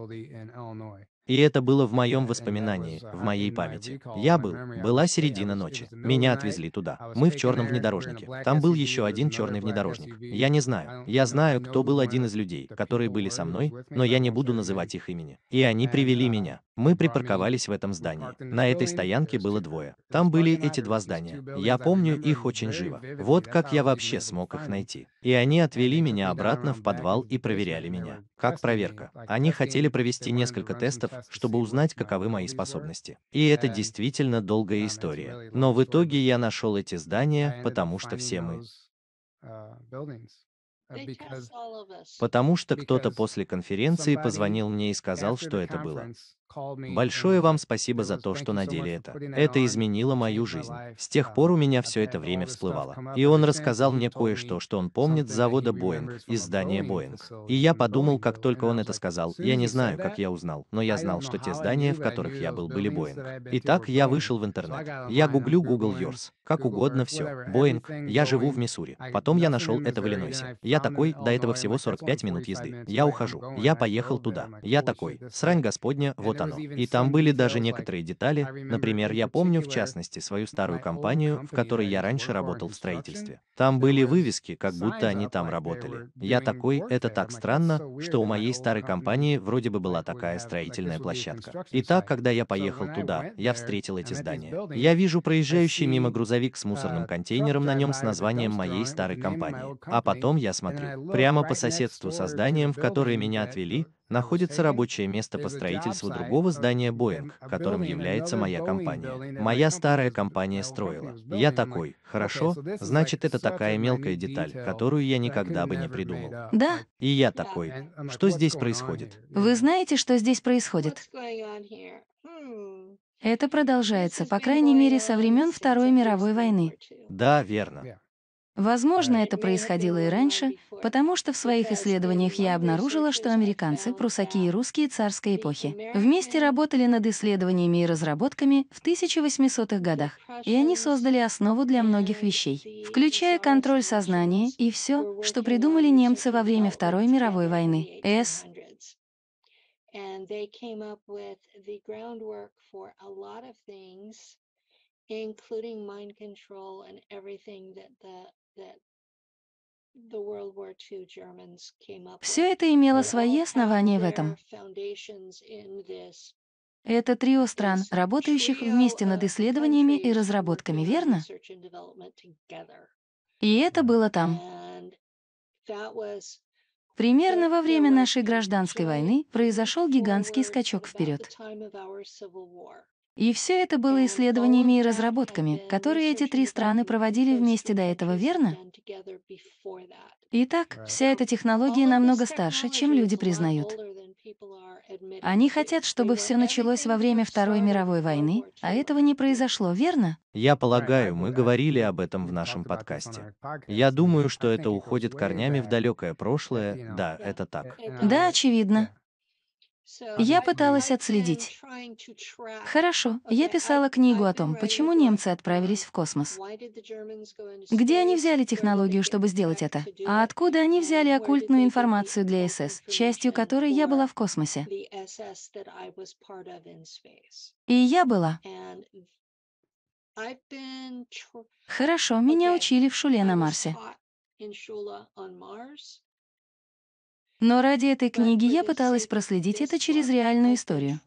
И это было в моем воспоминании, в моей памяти. Я был, была середина ночи. Меня отвезли туда. Мы в черном внедорожнике. Там был еще один черный внедорожник. Я не знаю. Я знаю, кто был один из людей, которые были со мной, но я не буду называть их имени. И они привели меня. Мы припарковались в этом здании. На этой стоянке было двое. Там были эти два здания. Я помню их очень живо. Вот как я вообще смог их найти. И они отвели меня обратно в подвал и проверяли меня. Как проверка. Они хотели провести несколько тестов, чтобы узнать, каковы мои способности. И это действительно долгая история. Но в итоге я нашел эти здания, потому что все мы Потому что кто-то после конференции позвонил мне и сказал, что это было. Большое вам спасибо за то, что надели это. Это изменило мою жизнь. С тех пор у меня все это время всплывало. И он рассказал мне кое-что, что он помнит с завода Боинг, из здания Боинг. И я подумал, как только он это сказал, я не знаю, как я узнал, но я знал, что те здания, в которых я был, были Боинг. Итак, я вышел в интернет. Я гуглю Google Yours. Как угодно все. Боинг. Я живу в Миссури. Потом я нашел это в Иллинойсе. Я такой, до этого всего 45 минут езды. Я ухожу. Я поехал туда. Я такой. Срань Господня, вот она страну. И там были даже некоторые детали, например, я помню в частности свою старую компанию, в которой я раньше работал в строительстве. Там были вывески, как будто они там работали. Я такой, это так странно, что у моей старой компании вроде бы была такая строительная площадка. И так, когда я поехал туда, я встретил эти здания. Я вижу проезжающий мимо грузовик с мусорным uh, контейнером на нем с названием моей старой компании. А потом я смотрю. Прямо по соседству со зданием, в которое меня отвели, находится рабочее место по строительству другого здания Boeing, которым является моя компания. Моя старая компания строила. Я такой, хорошо, значит это такая мелкая деталь, которую я никогда бы не придумал. Да. И я такой, uh, что здесь происходит? Вы знаете, что здесь происходит? Hmm. Это продолжается, по крайней мере, со времен Второй мировой войны. Да, верно. Возможно, это происходило и раньше, потому что в своих исследованиях я обнаружила, что американцы, прусаки и русские царской эпохи вместе работали над исследованиями и разработками в 1800-х годах, и они создали основу для многих вещей, включая контроль сознания и все, что придумали немцы во время Второй мировой войны. С. including mind control and everything that the все это имело свои основания в этом. Это трио стран, работающих вместе над исследованиями и разработками, верно? И это было там. Примерно во время нашей гражданской войны произошел гигантский скачок вперед. И все это было исследованиями и разработками, которые эти три страны проводили вместе до этого, верно? Итак, вся эта технология намного старше, чем люди признают. Они хотят, чтобы все началось во время Второй мировой войны, а этого не произошло, верно? Я полагаю, мы говорили об этом в нашем подкасте. Я думаю, что это уходит корнями в далекое прошлое, да, это так. Да, очевидно. Я пыталась отследить. Хорошо, я писала книгу о том, почему немцы отправились в космос. Где они взяли технологию, чтобы сделать это? А откуда они взяли оккультную информацию для СС, частью которой я была в космосе? И я была. Хорошо, меня учили в Шуле на Марсе. Но ради этой книги я пыталась проследить это через реальную историю.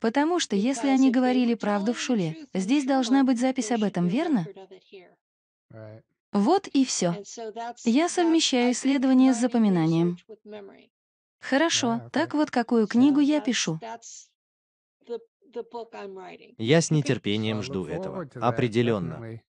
Потому что если они говорили правду в шуле, здесь должна быть запись об этом, верно? Вот и все. Я совмещаю исследование с запоминанием. Хорошо, а, так вот какую книгу я пишу. Я с нетерпением жду этого. Определенно.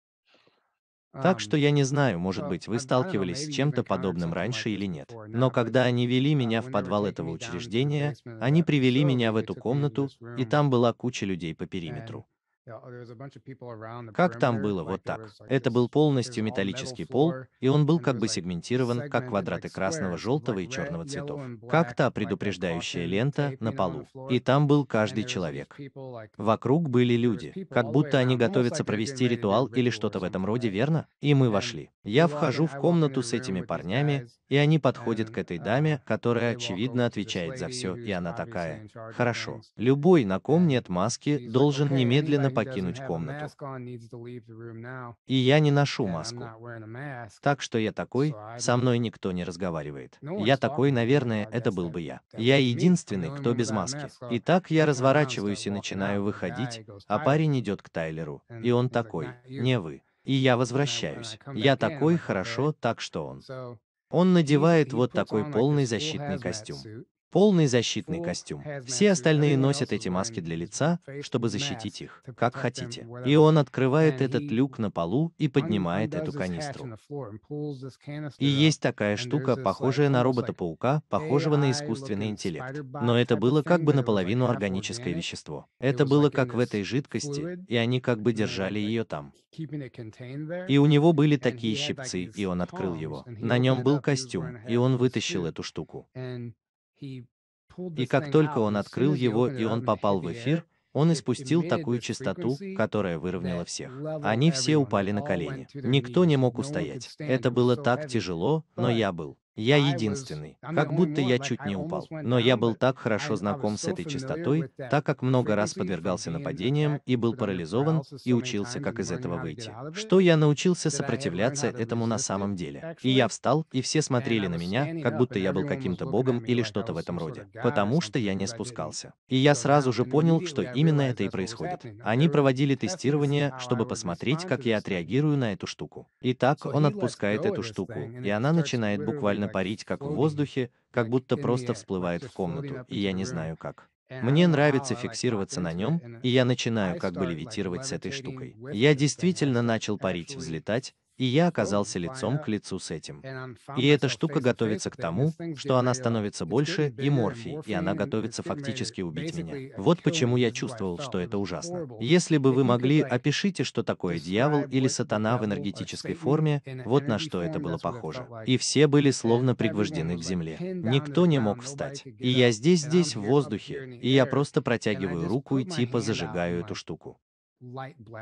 Так что я не знаю, может быть, вы сталкивались с чем-то подобным раньше или нет. Но когда они вели меня в подвал этого учреждения, они привели меня в эту комнату, и там была куча людей по периметру. Uh, как там было? Вот так. Это был полностью металлический пол, и он был как бы сегментирован, как квадраты красного, желтого и черного цветов. Как та предупреждающая лента на полу. И там был каждый человек. Вокруг были люди. Как будто они готовятся провести ритуал или что-то в этом роде, верно? И мы вошли. Я вхожу в комнату с этими парнями, и они подходят к этой uh, даме, которая, очевидно, отвечает за все, и она такая. Хорошо. Любой, на ком нет маски, должен немедленно покинуть комнату. И я не ношу маску. Так что я такой, со мной никто не разговаривает. Я такой, наверное, это был бы я. Я единственный, кто без маски. И uh, так я разворачиваюсь и начинаю выходить, а парень идет к Тайлеру. И он такой, не вы. И я возвращаюсь. Я такой, хорошо, так что он. Он надевает вот такой полный защитный костюм полный защитный костюм. Все остальные носят эти маски для лица, чтобы защитить их, как хотите. И он открывает этот люк на полу и поднимает эту канистру. И есть такая штука, похожая на робота-паука, похожего на искусственный интеллект. Но это было как бы наполовину органическое вещество. Это было как в этой жидкости, и они как бы держали ее там. И у него были такие щипцы, и он открыл его. На нем был костюм, и он вытащил эту штуку. И как только он открыл его и он попал в эфир, он испустил такую частоту, которая выровняла всех. Они все упали на колени. Никто не мог устоять. Это было так тяжело, но я был. Я единственный, как будто я чуть не упал. Но я был так хорошо знаком с этой частотой, так как много раз подвергался нападениям и был парализован, и учился, как из этого выйти. Что я научился сопротивляться этому на самом деле. И я встал, и все смотрели на меня, как будто я был каким-то богом или что-то в этом роде. Потому что я не спускался. И я сразу же понял, что именно это и происходит. Они проводили тестирование, чтобы посмотреть, как я отреагирую на эту штуку. Итак, он отпускает эту штуку, и она начинает буквально буквально парить как в воздухе, как будто просто всплывает в комнату, и я не знаю как. Мне нравится фиксироваться на нем, и я начинаю как бы левитировать с этой штукой. Я действительно начал парить, взлетать, и я оказался лицом к лицу с этим. И эта штука готовится к тому, что она становится больше, и морфий, и она готовится фактически убить меня. Вот почему я чувствовал, что это ужасно. Если бы вы могли, опишите, что такое дьявол или сатана в энергетической форме, вот на что это было похоже. И все были словно пригвождены к земле. Никто не мог встать. И я здесь-здесь в воздухе, и я просто протягиваю руку и типа зажигаю эту штуку.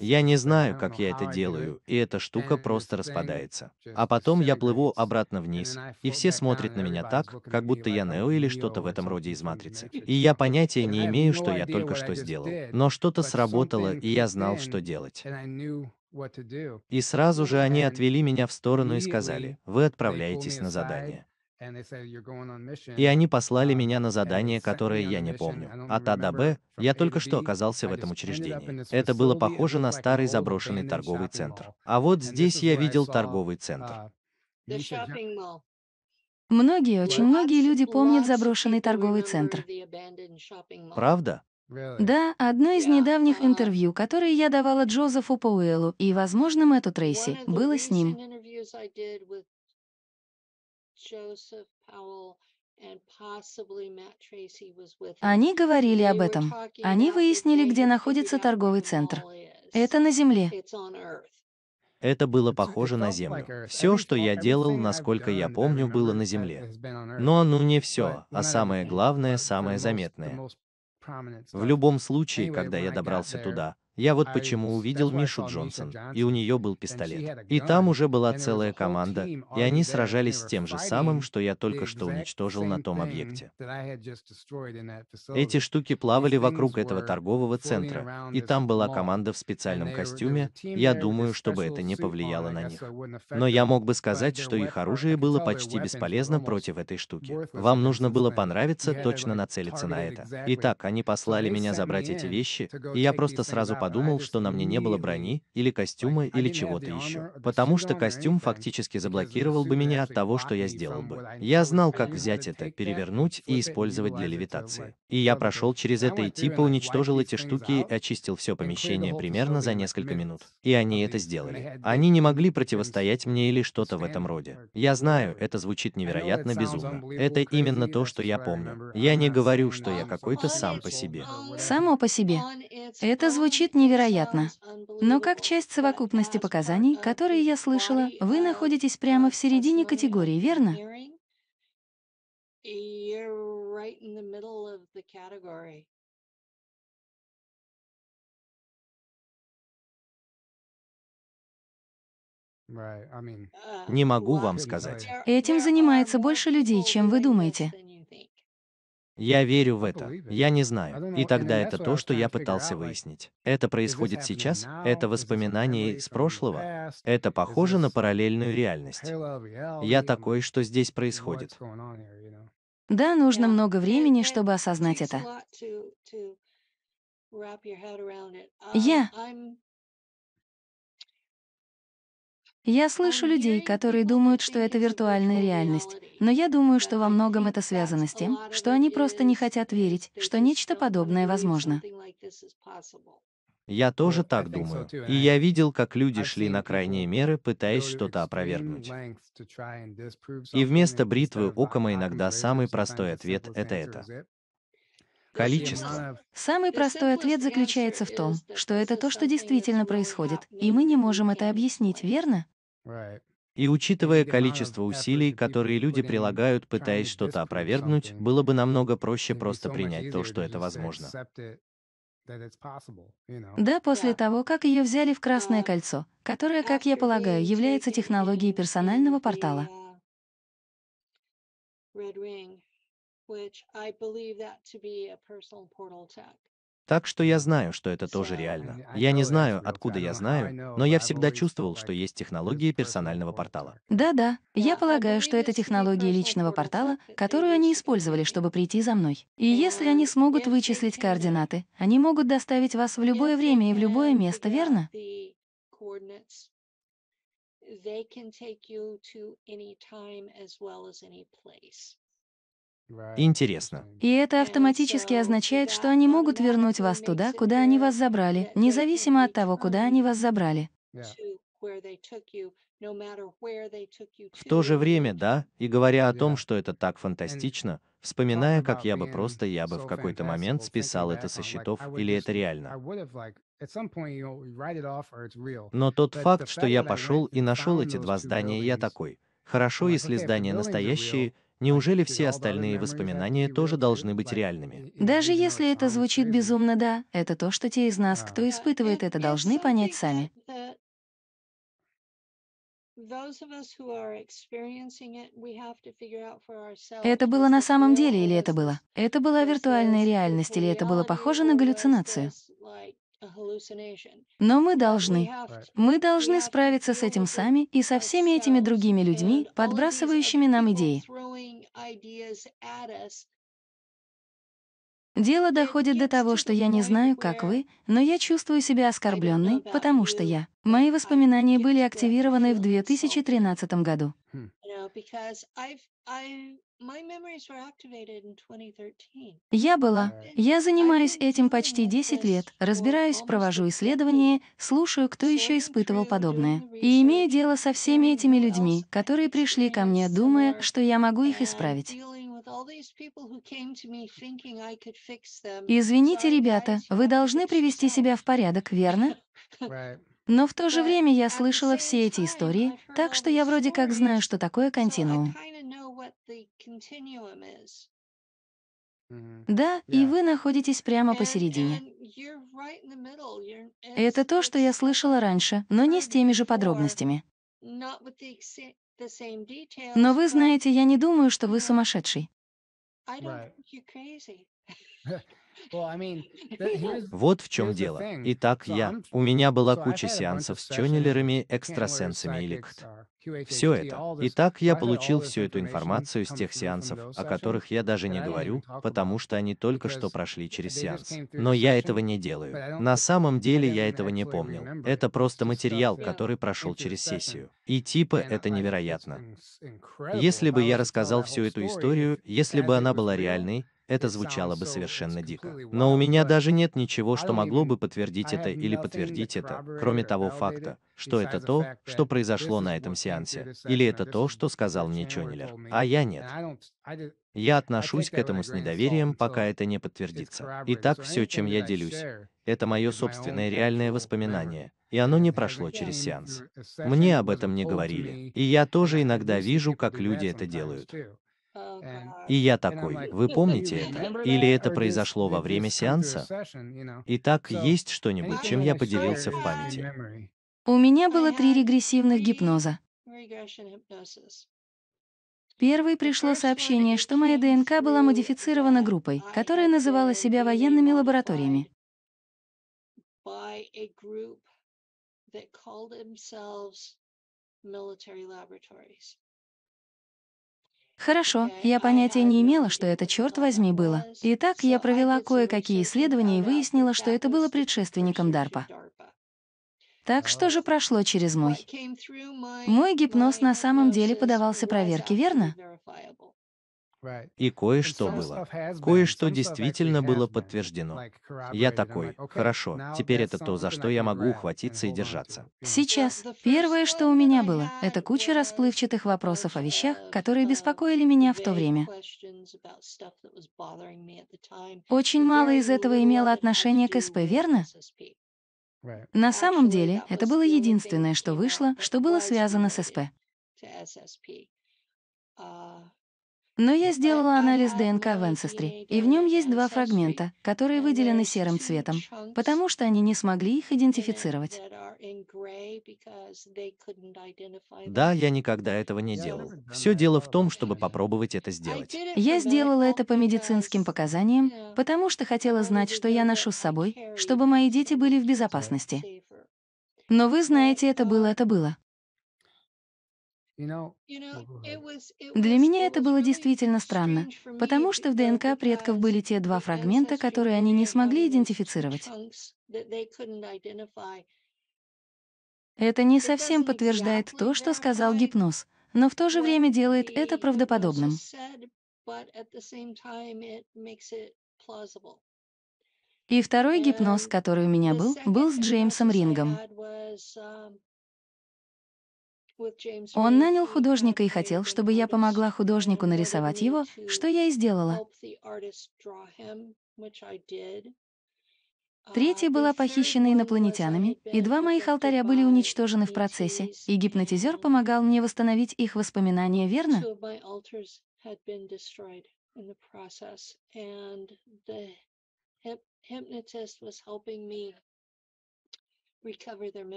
Я не знаю, как я это делаю, и эта штука просто распадается. А потом я плыву обратно вниз, и все смотрят на меня так, как будто я Нео или что-то в этом роде из Матрицы. И я понятия не имею, что я только что сделал. Но что-то сработало, и я знал, что делать. И сразу же они отвели меня в сторону и сказали, вы отправляетесь на задание. И они послали um, меня на задание, которое я не помню. От А до Б я только что оказался в этом учреждении. Это было похоже на старый заброшенный а торговый центр. А вот здесь я видел торговый центр. Многие, очень многие люди помнят заброшенный торговый центр. Правда? Да, одно из недавних uh-huh. интервью, которое я давала Джозефу Пауэлу и, возможно, Мэтту Трейси, было с ним. Joseph Powell они говорили об этом. Они выяснили, где находится торговый центр. Это на Земле. Это было похоже на Землю. Все, что я делал, насколько я помню, было на Земле. Но ну не все, а самое главное, самое заметное. В любом случае, когда я добрался туда, я вот почему увидел Мишу Джонсон, и у нее был пистолет. И там уже была целая команда, и они сражались с тем же самым, что я только что уничтожил на том объекте. Эти штуки плавали вокруг этого торгового центра, и там была команда в специальном костюме, я думаю, чтобы это не повлияло на них. Но я мог бы сказать, что их оружие было почти бесполезно против этой штуки. Вам нужно было понравиться, точно нацелиться на это. Итак, они послали меня забрать эти вещи, и я просто сразу подумал, что на мне не было брони, или костюма, или чего-то еще. Потому что костюм фактически заблокировал бы меня от того, что я сделал бы. Я знал, как взять это, перевернуть и использовать для левитации. И я прошел через это и типа уничтожил эти штуки и очистил все помещение примерно за несколько минут. И они это сделали. Они не могли противостоять мне или что-то в этом роде. Я знаю, это звучит невероятно безумно. Это именно то, что я помню. Я не говорю, что я какой-то сам по себе. Само по себе. Это звучит невероятно. Но как часть совокупности показаний, которые я слышала, вы находитесь прямо в середине категории, верно? Не могу вам сказать. Этим занимается больше людей, чем вы думаете. Я верю в это. Я не знаю. И тогда это то, что я пытался выяснить. Это происходит сейчас? Это воспоминание из прошлого? Это похоже на параллельную реальность. Я такой, что здесь происходит. Да, нужно много времени, чтобы осознать это. Я um, я слышу людей, которые думают, что это виртуальная реальность, но я думаю, что во многом это связано с тем, что они просто не хотят верить, что нечто подобное возможно. Я тоже так думаю. И я видел, как люди шли на крайние меры, пытаясь что-то опровергнуть. И вместо бритвы Окома иногда самый простой ответ — это это. Количество. Самый простой ответ заключается в том, что это то, что действительно происходит, и мы не можем это объяснить, верно? И учитывая количество усилий, которые люди прилагают, пытаясь что-то опровергнуть, было бы намного проще просто принять то, что это возможно. Да, после того, как ее взяли в Красное кольцо, которое, как я полагаю, является технологией персонального портала. Red Ring, which I believe that to be a personal portal tech. Так что я знаю, что это тоже реально. Я не знаю, откуда я знаю, но я всегда чувствовал, что есть технологии персонального портала. Да-да, я полагаю, что это технологии личного портала, которую они использовали, чтобы прийти за мной. И если они смогут вычислить координаты, они могут доставить вас в любое время и в любое место, верно? They can take you to any time as well as any place. Интересно. И это автоматически означает, что они могут вернуть вас туда, куда они вас забрали, независимо от того, куда они вас забрали. В то же время, да, и говоря о том, что это так фантастично, вспоминая, как я бы просто, я бы в какой-то момент списал это со счетов, или это реально. Но тот факт, что я пошел и нашел эти два здания, я такой. Хорошо, если здания настоящие, Неужели все остальные воспоминания тоже должны быть реальными? Даже если это звучит безумно, да, это то, что те из нас, кто испытывает это, должны понять сами. Это было на самом деле или это было? Это была виртуальная реальность или это было похоже на галлюцинацию? Но мы должны. Мы должны справиться с этим сами и со всеми этими другими людьми, подбрасывающими нам идеи. Дело доходит до того, что я не знаю, как вы, но я чувствую себя оскорбленной, потому что я. Мои воспоминания были активированы в 2013 году. Хм. Я была. Я занимаюсь этим почти 10 лет, разбираюсь, провожу исследования, слушаю, кто еще испытывал подобное. И имею дело со всеми этими людьми, которые пришли ко мне, думая, что я могу их исправить. Извините, ребята, вы должны привести себя в порядок, верно? Но в то же время я слышала все эти истории, так что я вроде как знаю, что такое континуум. Да, и вы находитесь прямо посередине. Это то, что я слышала раньше, но не с теми же подробностями. Но вы знаете, я не думаю, что вы сумасшедший. Вот в чем дело. Итак, я. У меня была куча сеансов с чоннелерами, экстрасенсами и ликт. Все это. Итак, я получил всю эту информацию с тех сеансов, о которых я даже не говорю, потому что они только что прошли через сеанс. Но я этого не делаю. На самом деле я этого не помнил. Это просто материал, который прошел через сессию. И типа это невероятно. Если бы я рассказал всю эту историю, если бы она была реальной, это звучало бы совершенно дико. Но у меня даже нет ничего, что могло бы подтвердить это или подтвердить это, кроме того факта, что это то, что произошло на этом сеансе, или это то, что сказал мне Чонилер, а я нет. Я отношусь к этому с недоверием, пока это не подтвердится. Итак, все, чем я делюсь, это мое собственное реальное воспоминание, и оно не прошло через сеанс. Мне об этом не говорили, и я тоже иногда вижу, как люди это делают. Э, и я такой, вы помните это? Или это произошло во время сеанса? Итак, есть что-нибудь, чем я поделился в памяти? У меня было три регрессивных гипноза. Первый пришло сообщение, что моя ДНК была модифицирована группой, которая называла себя военными лабораториями. that called themselves military laboratories. Хорошо, я понятия не имела, что это, черт возьми, было. Итак, я провела кое-какие исследования и выяснила, что это было предшественником DARPA. Так что же прошло через мой? Мой гипноз на самом деле подавался проверке, верно? И кое-что было. Кое-что действительно было подтверждено. Я такой, хорошо, теперь это то, за что я могу ухватиться и держаться. Сейчас, первое, что у меня было, это куча расплывчатых вопросов о вещах, которые беспокоили меня в то время. Очень мало из этого имело отношение к СП, верно? На самом деле, это было единственное, что вышло, что было связано с СП. Но я сделала анализ ДНК в Ancestry, и в нем есть два фрагмента, которые выделены серым цветом, потому что они не смогли их идентифицировать. Да, я никогда этого не делал. Все дело в том, чтобы попробовать это сделать. Я сделала это по медицинским показаниям, потому что хотела знать, что я ношу с собой, чтобы мои дети были в безопасности. Но вы знаете, это было, это было. Для меня это было действительно странно, потому что в ДНК предков были те два фрагмента, которые они не смогли идентифицировать. Это не совсем подтверждает то, что сказал гипноз, но в то же время делает это правдоподобным. И второй гипноз, который у меня был, был с Джеймсом Рингом. Он нанял художника и хотел, чтобы я помогла художнику нарисовать его, что я и сделала. Uh, Третья была похищена инопланетянами, и два моих алтаря были уничтожены в процессе, и гипнотизер помогал мне восстановить их воспоминания, верно?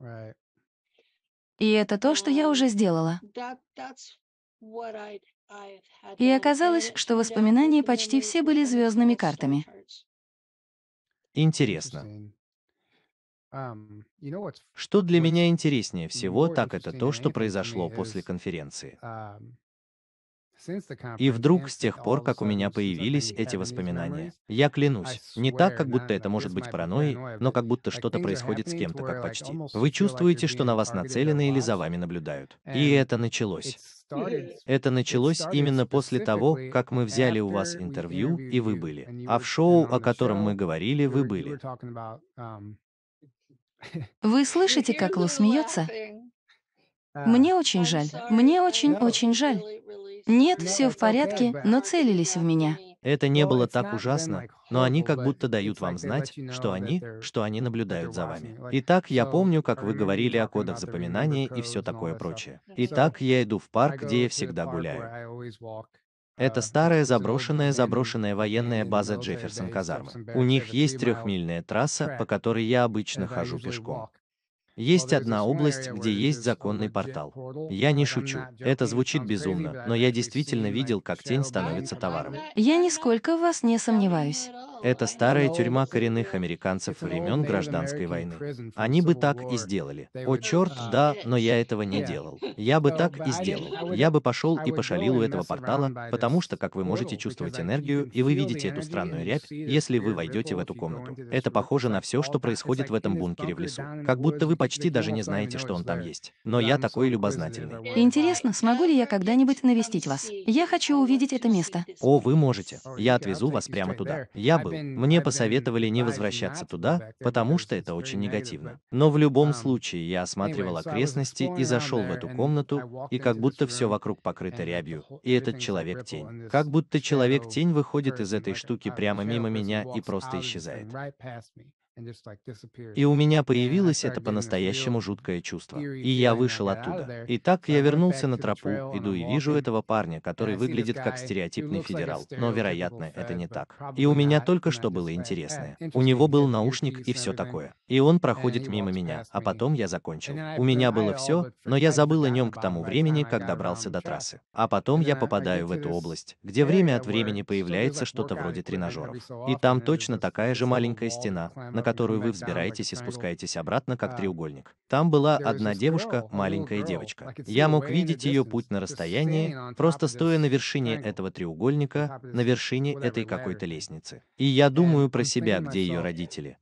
Right. И это то, что я уже сделала. И оказалось, что воспоминания почти все были звездными картами. Интересно. Что для меня интереснее всего, так это то, что произошло после конференции. И вдруг, с тех пор, как у меня появились эти воспоминания, я клянусь, не так, как будто это может быть паранойей, но как будто что-то происходит с кем-то, как почти. Вы чувствуете, что на вас нацелены или за вами наблюдают. И это началось. Это началось именно после того, как мы взяли у вас интервью, и вы были. А в шоу, о котором мы говорили, вы были. Um, вы слышите, как Лу смеется? Мне очень жаль. Мне очень-очень жаль. Нет, все в порядке, но целились в меня. Это не было так ужасно, но они как будто дают вам знать, что они, что они наблюдают за вами. Итак, я помню, как вы говорили о кодах запоминания и все такое прочее. Итак, я иду в парк, где я всегда гуляю. Это uh, старая заброшенная заброшенная военная база Джефферсон Казармы. У них есть трехмильная трасса, по которой я обычно хожу пешком. Есть одна область, где есть законный портал. Я не шучу. Это звучит безумно, но я действительно видел, как тень становится товаром. Я нисколько в вас не сомневаюсь. Это старая тюрьма коренных американцев времен гражданской войны. Они бы так и сделали. О черт, да, но я этого не делал. Я бы так и сделал. Я бы пошел и пошалил у этого портала, потому что, как вы можете чувствовать энергию, и вы видите эту странную рябь, если вы войдете в эту комнату. Это похоже на все, что происходит в этом бункере в лесу. Как будто вы почти даже не знаете, что он там есть. Но я такой любознательный. Интересно, смогу ли я когда-нибудь навестить вас? Я хочу увидеть это место. О, вы можете. Я отвезу вас прямо туда. Я был мне посоветовали не возвращаться туда, потому что это очень негативно. Но в любом случае я осматривал окрестности и зашел в эту комнату, и как будто все вокруг покрыто рябью, и этот человек-тень. Как будто человек-тень выходит из этой штуки прямо мимо меня и просто исчезает. И у меня появилось это по-настоящему жуткое чувство. И я вышел оттуда. Итак, я вернулся на тропу, иду и вижу этого парня, который выглядит как стереотипный федерал. Но, вероятно, это не так. И у меня только что было интересное. У него был наушник и все такое. И он проходит мимо меня, а потом я закончил. У меня было все, но я забыл о нем к тому времени, как добрался до трассы. А потом я попадаю в эту область, где время от времени появляется что-то вроде тренажеров. И там точно такая же маленькая стена, на которую вы взбираетесь и спускаетесь обратно, как треугольник. Там была одна девушка, маленькая девочка. Я мог видеть ее путь на расстоянии, просто стоя на вершине этого треугольника, на вершине этой какой-то лестницы. И я думаю про себя, где ее родители.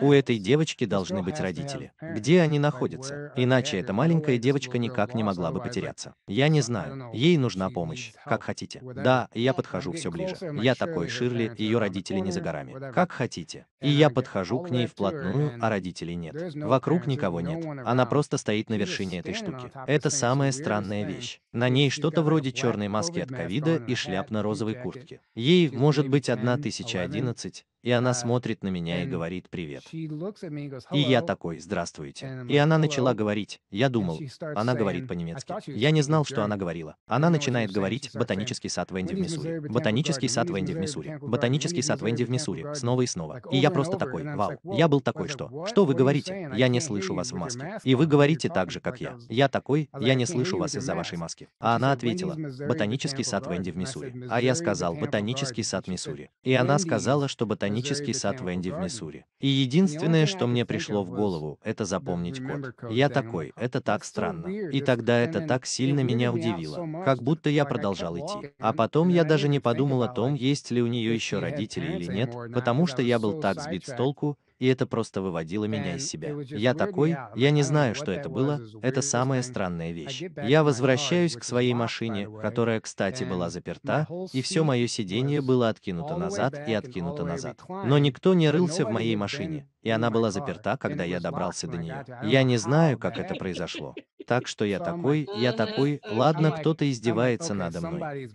У этой девочки должны быть родители. Где они находятся? Иначе эта маленькая девочка никак не могла бы потеряться. Я не знаю. Ей нужна помощь. Как хотите. Да, я подхожу все ближе. Я такой Ширли, ее родители не за горами. Как хотите. И я подхожу к ней вплотную, а родителей нет. Вокруг никого нет. Она просто стоит на вершине этой штуки. Это самая странная вещь. На ней что-то вроде черной маски от ковида и шляп на розовой куртке. Ей может быть одна тысяча одиннадцать, и она а, смотрит на меня и говорит «Привет». И я такой «Здравствуйте». И она начала говорить, я думал, она говорит по-немецки. Я не знал, что она говорила. Она начинает говорить «Ботанический сад Венди в Миссури». «Ботанический сад Венди в Миссури». «Ботанический сад Венди в Миссури». Снова и снова. И я просто такой «Вау». Я был такой, что «Что вы говорите? Я не слышу вас в маске». И вы говорите так же, как я. Я такой «Я не слышу вас из-за вашей маски». А она ответила «Ботанический сад Венди в Миссури». А я сказал «Ботанический сад Миссури». И она сказала, что ботанический ботанический сад Венди в Миссури. И единственное, что мне пришло в голову, это запомнить код. Я такой, это так странно. И тогда это так сильно меня удивило, как будто я продолжал идти. А потом я даже не подумал о том, есть ли у нее еще родители или нет, потому что я был так сбит с толку, и это просто выводило меня из себя. Я такой, я не знаю, что это было, это самая странная вещь. Я возвращаюсь к своей машине, которая, кстати, была заперта, и все мое сиденье было откинуто назад и откинуто назад. Но никто не рылся в моей машине, и она была заперта, когда я добрался до нее. Я не знаю, как это произошло. Так что я такой, я такой, ладно, кто-то издевается надо мной.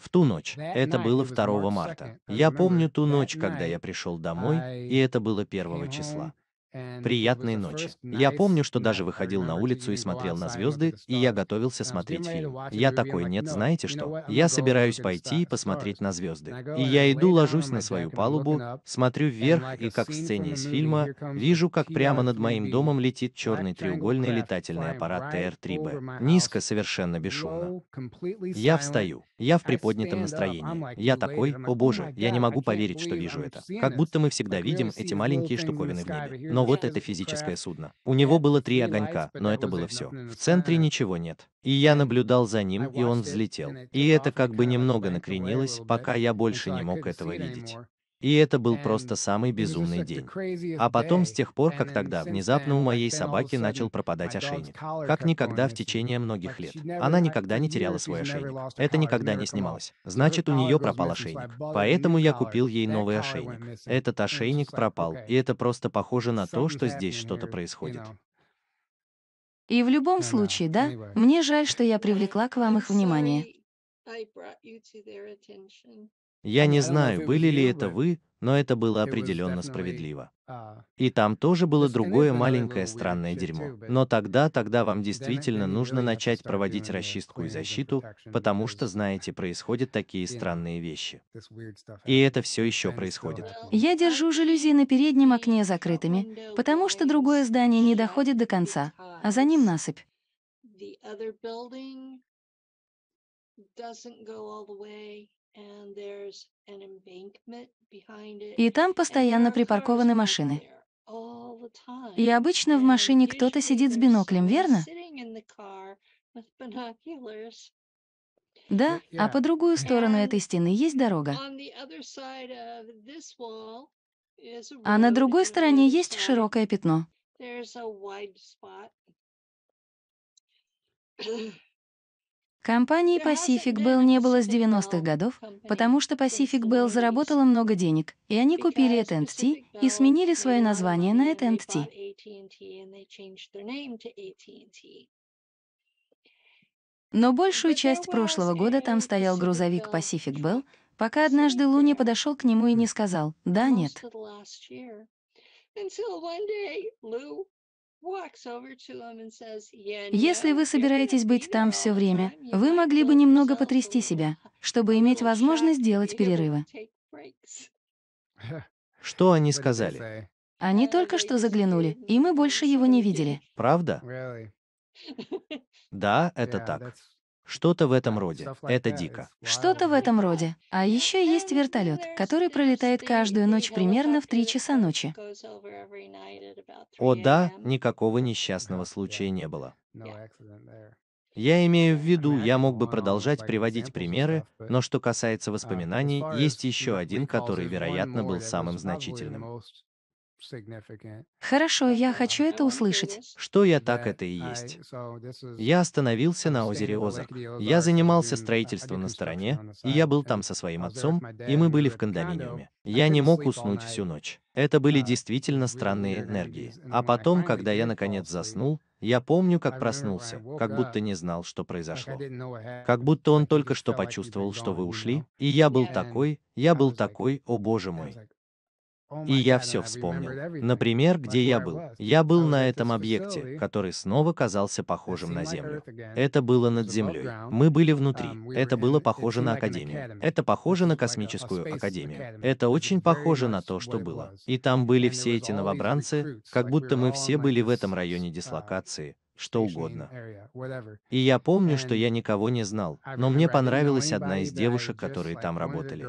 В ту ночь, это было 2 марта. Я помню ту ночь, когда я пришел домой, и это было 1 числа. Приятной ночи. Я помню, что даже выходил на улицу и смотрел на звезды, и я готовился смотреть фильм. Я такой, нет, знаете что? Я собираюсь пойти и посмотреть на звезды. И я иду, ложусь на свою палубу, смотрю вверх, и как в сцене из фильма, вижу, как прямо над моим домом летит черный треугольный летательный аппарат ТР-3Б. Низко, совершенно бесшумно. Я встаю. Я в приподнятом настроении. Я такой, о oh боже, я не могу поверить, что вижу это. Как будто мы всегда видим эти маленькие штуковины в небе. Но вот это физическое судно. У него было три огонька, но это было все. В центре ничего нет. И я наблюдал за ним, и он взлетел. И это как бы немного накренилось, пока я больше не мог этого видеть. И это был просто самый безумный день. А потом, с тех пор, как тогда, внезапно у моей собаки начал пропадать ошейник. Как никогда в течение многих лет. Она никогда не теряла свой ошейник. Это никогда не снималось. Значит, у нее пропал ошейник. Поэтому я купил ей новый ошейник. Этот ошейник пропал, и это просто похоже на то, что здесь что-то происходит. И в любом uh, случае, да, мне жаль, что я привлекла к вам их внимание. Я не знаю, были ли это вы, но это было определенно справедливо. А. И там тоже было другое маленькое странное дерьмо. Но тогда, тогда вам действительно нужно начать проводить расчистку и защиту, потому что, знаете, происходят такие странные вещи. И это все еще происходит. Я держу жалюзи на переднем окне закрытыми, потому что другое здание не доходит до конца, а за ним насыпь. И там постоянно припаркованы машины. И обычно в машине кто-то сидит с биноклем, верно? Да, э, а по другую сторону этой стены есть дорога. А на другой стороне есть широкое пятно. Компании Pacific Bell не было с 90-х годов, потому что Pacific Bell заработала много денег, и они купили AT&T и сменили свое название на AT&T. Но большую часть прошлого года там стоял грузовик Pacific Bell, пока однажды Луни подошел к нему и не сказал «да, нет». Если вы собираетесь быть там все время, вы могли бы немного потрясти себя, чтобы иметь возможность делать перерывы. Что они сказали? Они только что заглянули, и мы больше его не видели. Правда? Да, это так. Что-то в этом роде. Это э, дико. Что-то в этом роде. А еще э, есть вертолет, э, который пролетает каждую ночь примерно в 3 часа ночи. О да, никакого несчастного случая не было. Я имею в виду, я мог бы продолжать приводить примеры, но что касается uh, воспоминаний, есть еще один, который, вероятно, был самым значительным. Хорошо, я хочу это услышать. Что я так это и есть. Я остановился на озере Озак. Я занимался строительством на стороне, и я был там со своим отцом, и мы были в кондоминиуме. Я не мог уснуть всю ночь. Это были действительно странные энергии. А потом, когда я наконец заснул, я помню, как проснулся, как будто не знал, что произошло. Как будто он только что почувствовал, что вы ушли, и я был такой, я был такой, о боже мой, Oh И я все вспомнил. Например, где я был. Я oh, был на этом объекте, который снова казался похожим на Землю. Это было над Землей. Мы были внутри. Um, Это было похоже на Академию. Это похоже на космическую Академию. Это очень похоже на то, что было. И там были все эти новобранцы, как будто мы все были в этом районе uh, дислокации, что угодно. И я помню, что я никого не знал, но мне понравилась одна из девушек, которые там работали.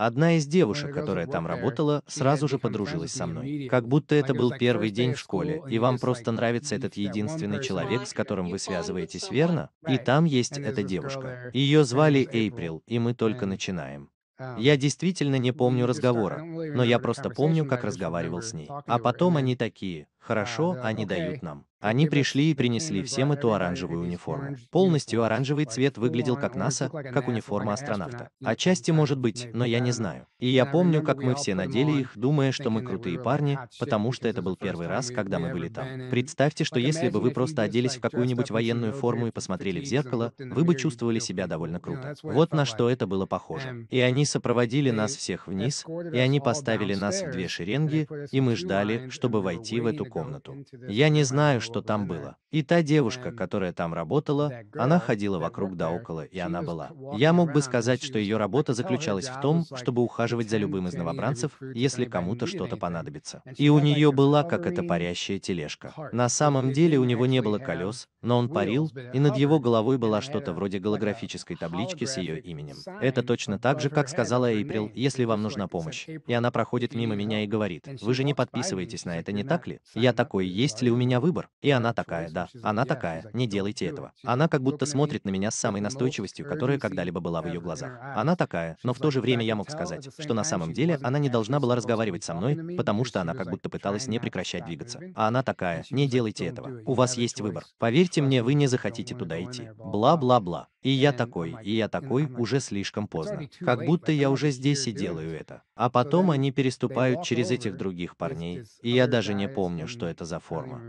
Одна из девушек, которая там работала, сразу же подружилась со мной. Как будто это был первый день в школе, и вам просто нравится этот единственный человек, с которым вы связываетесь, верно? И там есть эта девушка. Ее звали Эйприл, и мы только начинаем. Um, я действительно не помню разговора, но я просто помню, как разговаривал с ней. А потом они такие, Хорошо, а, они дают нам. Они пришли и принесли всем эту оранжевую униформу. Полностью а оранжевый цвет выглядел как НАСА, как униформа астронавта. Отчасти может быть, но я не знаю. И я помню, ну, как мы все надели их, думая, что мы крутые парни, потому что это был первый раз, когда мы были там. Представьте, что если бы вы просто оделись в какую-нибудь военную форму и посмотрели в зеркало, вы бы чувствовали себя довольно круто. Вот на что это было похоже. И они сопроводили нас всех вниз, и они поставили нас в две шеренги, и мы ждали, чтобы войти в эту комнату. Я не знаю, что там было. И та девушка, которая там работала, она ходила вокруг да около, и она была. Я мог бы сказать, что ее работа заключалась в том, чтобы ухаживать за любым из новобранцев, если кому-то что-то понадобится. И у нее была как эта парящая тележка. На самом деле у него не было колес, но он парил, и над его головой была что-то вроде голографической таблички с ее именем. Это точно так же, как сказала Эйприл, если вам нужна помощь. И она проходит мимо меня и говорит, вы же не подписываетесь на это, не так ли? Я такой, есть ли у меня выбор? И она такая, да, она такая, не делайте этого. Она как будто смотрит на меня с самой настойчивостью, которая когда-либо была в ее глазах. Она такая, но в то же время я мог сказать, что на самом деле она не должна была разговаривать со мной, потому что она как будто пыталась не прекращать двигаться. А она такая, не делайте этого. У вас есть выбор. Поверьте поверьте мне, вы не захотите туда идти. Бла-бла-бла. И я такой, и я такой, уже слишком поздно. Как будто я уже здесь и делаю это. А потом они переступают через этих других парней, и я даже не помню, что это за форма.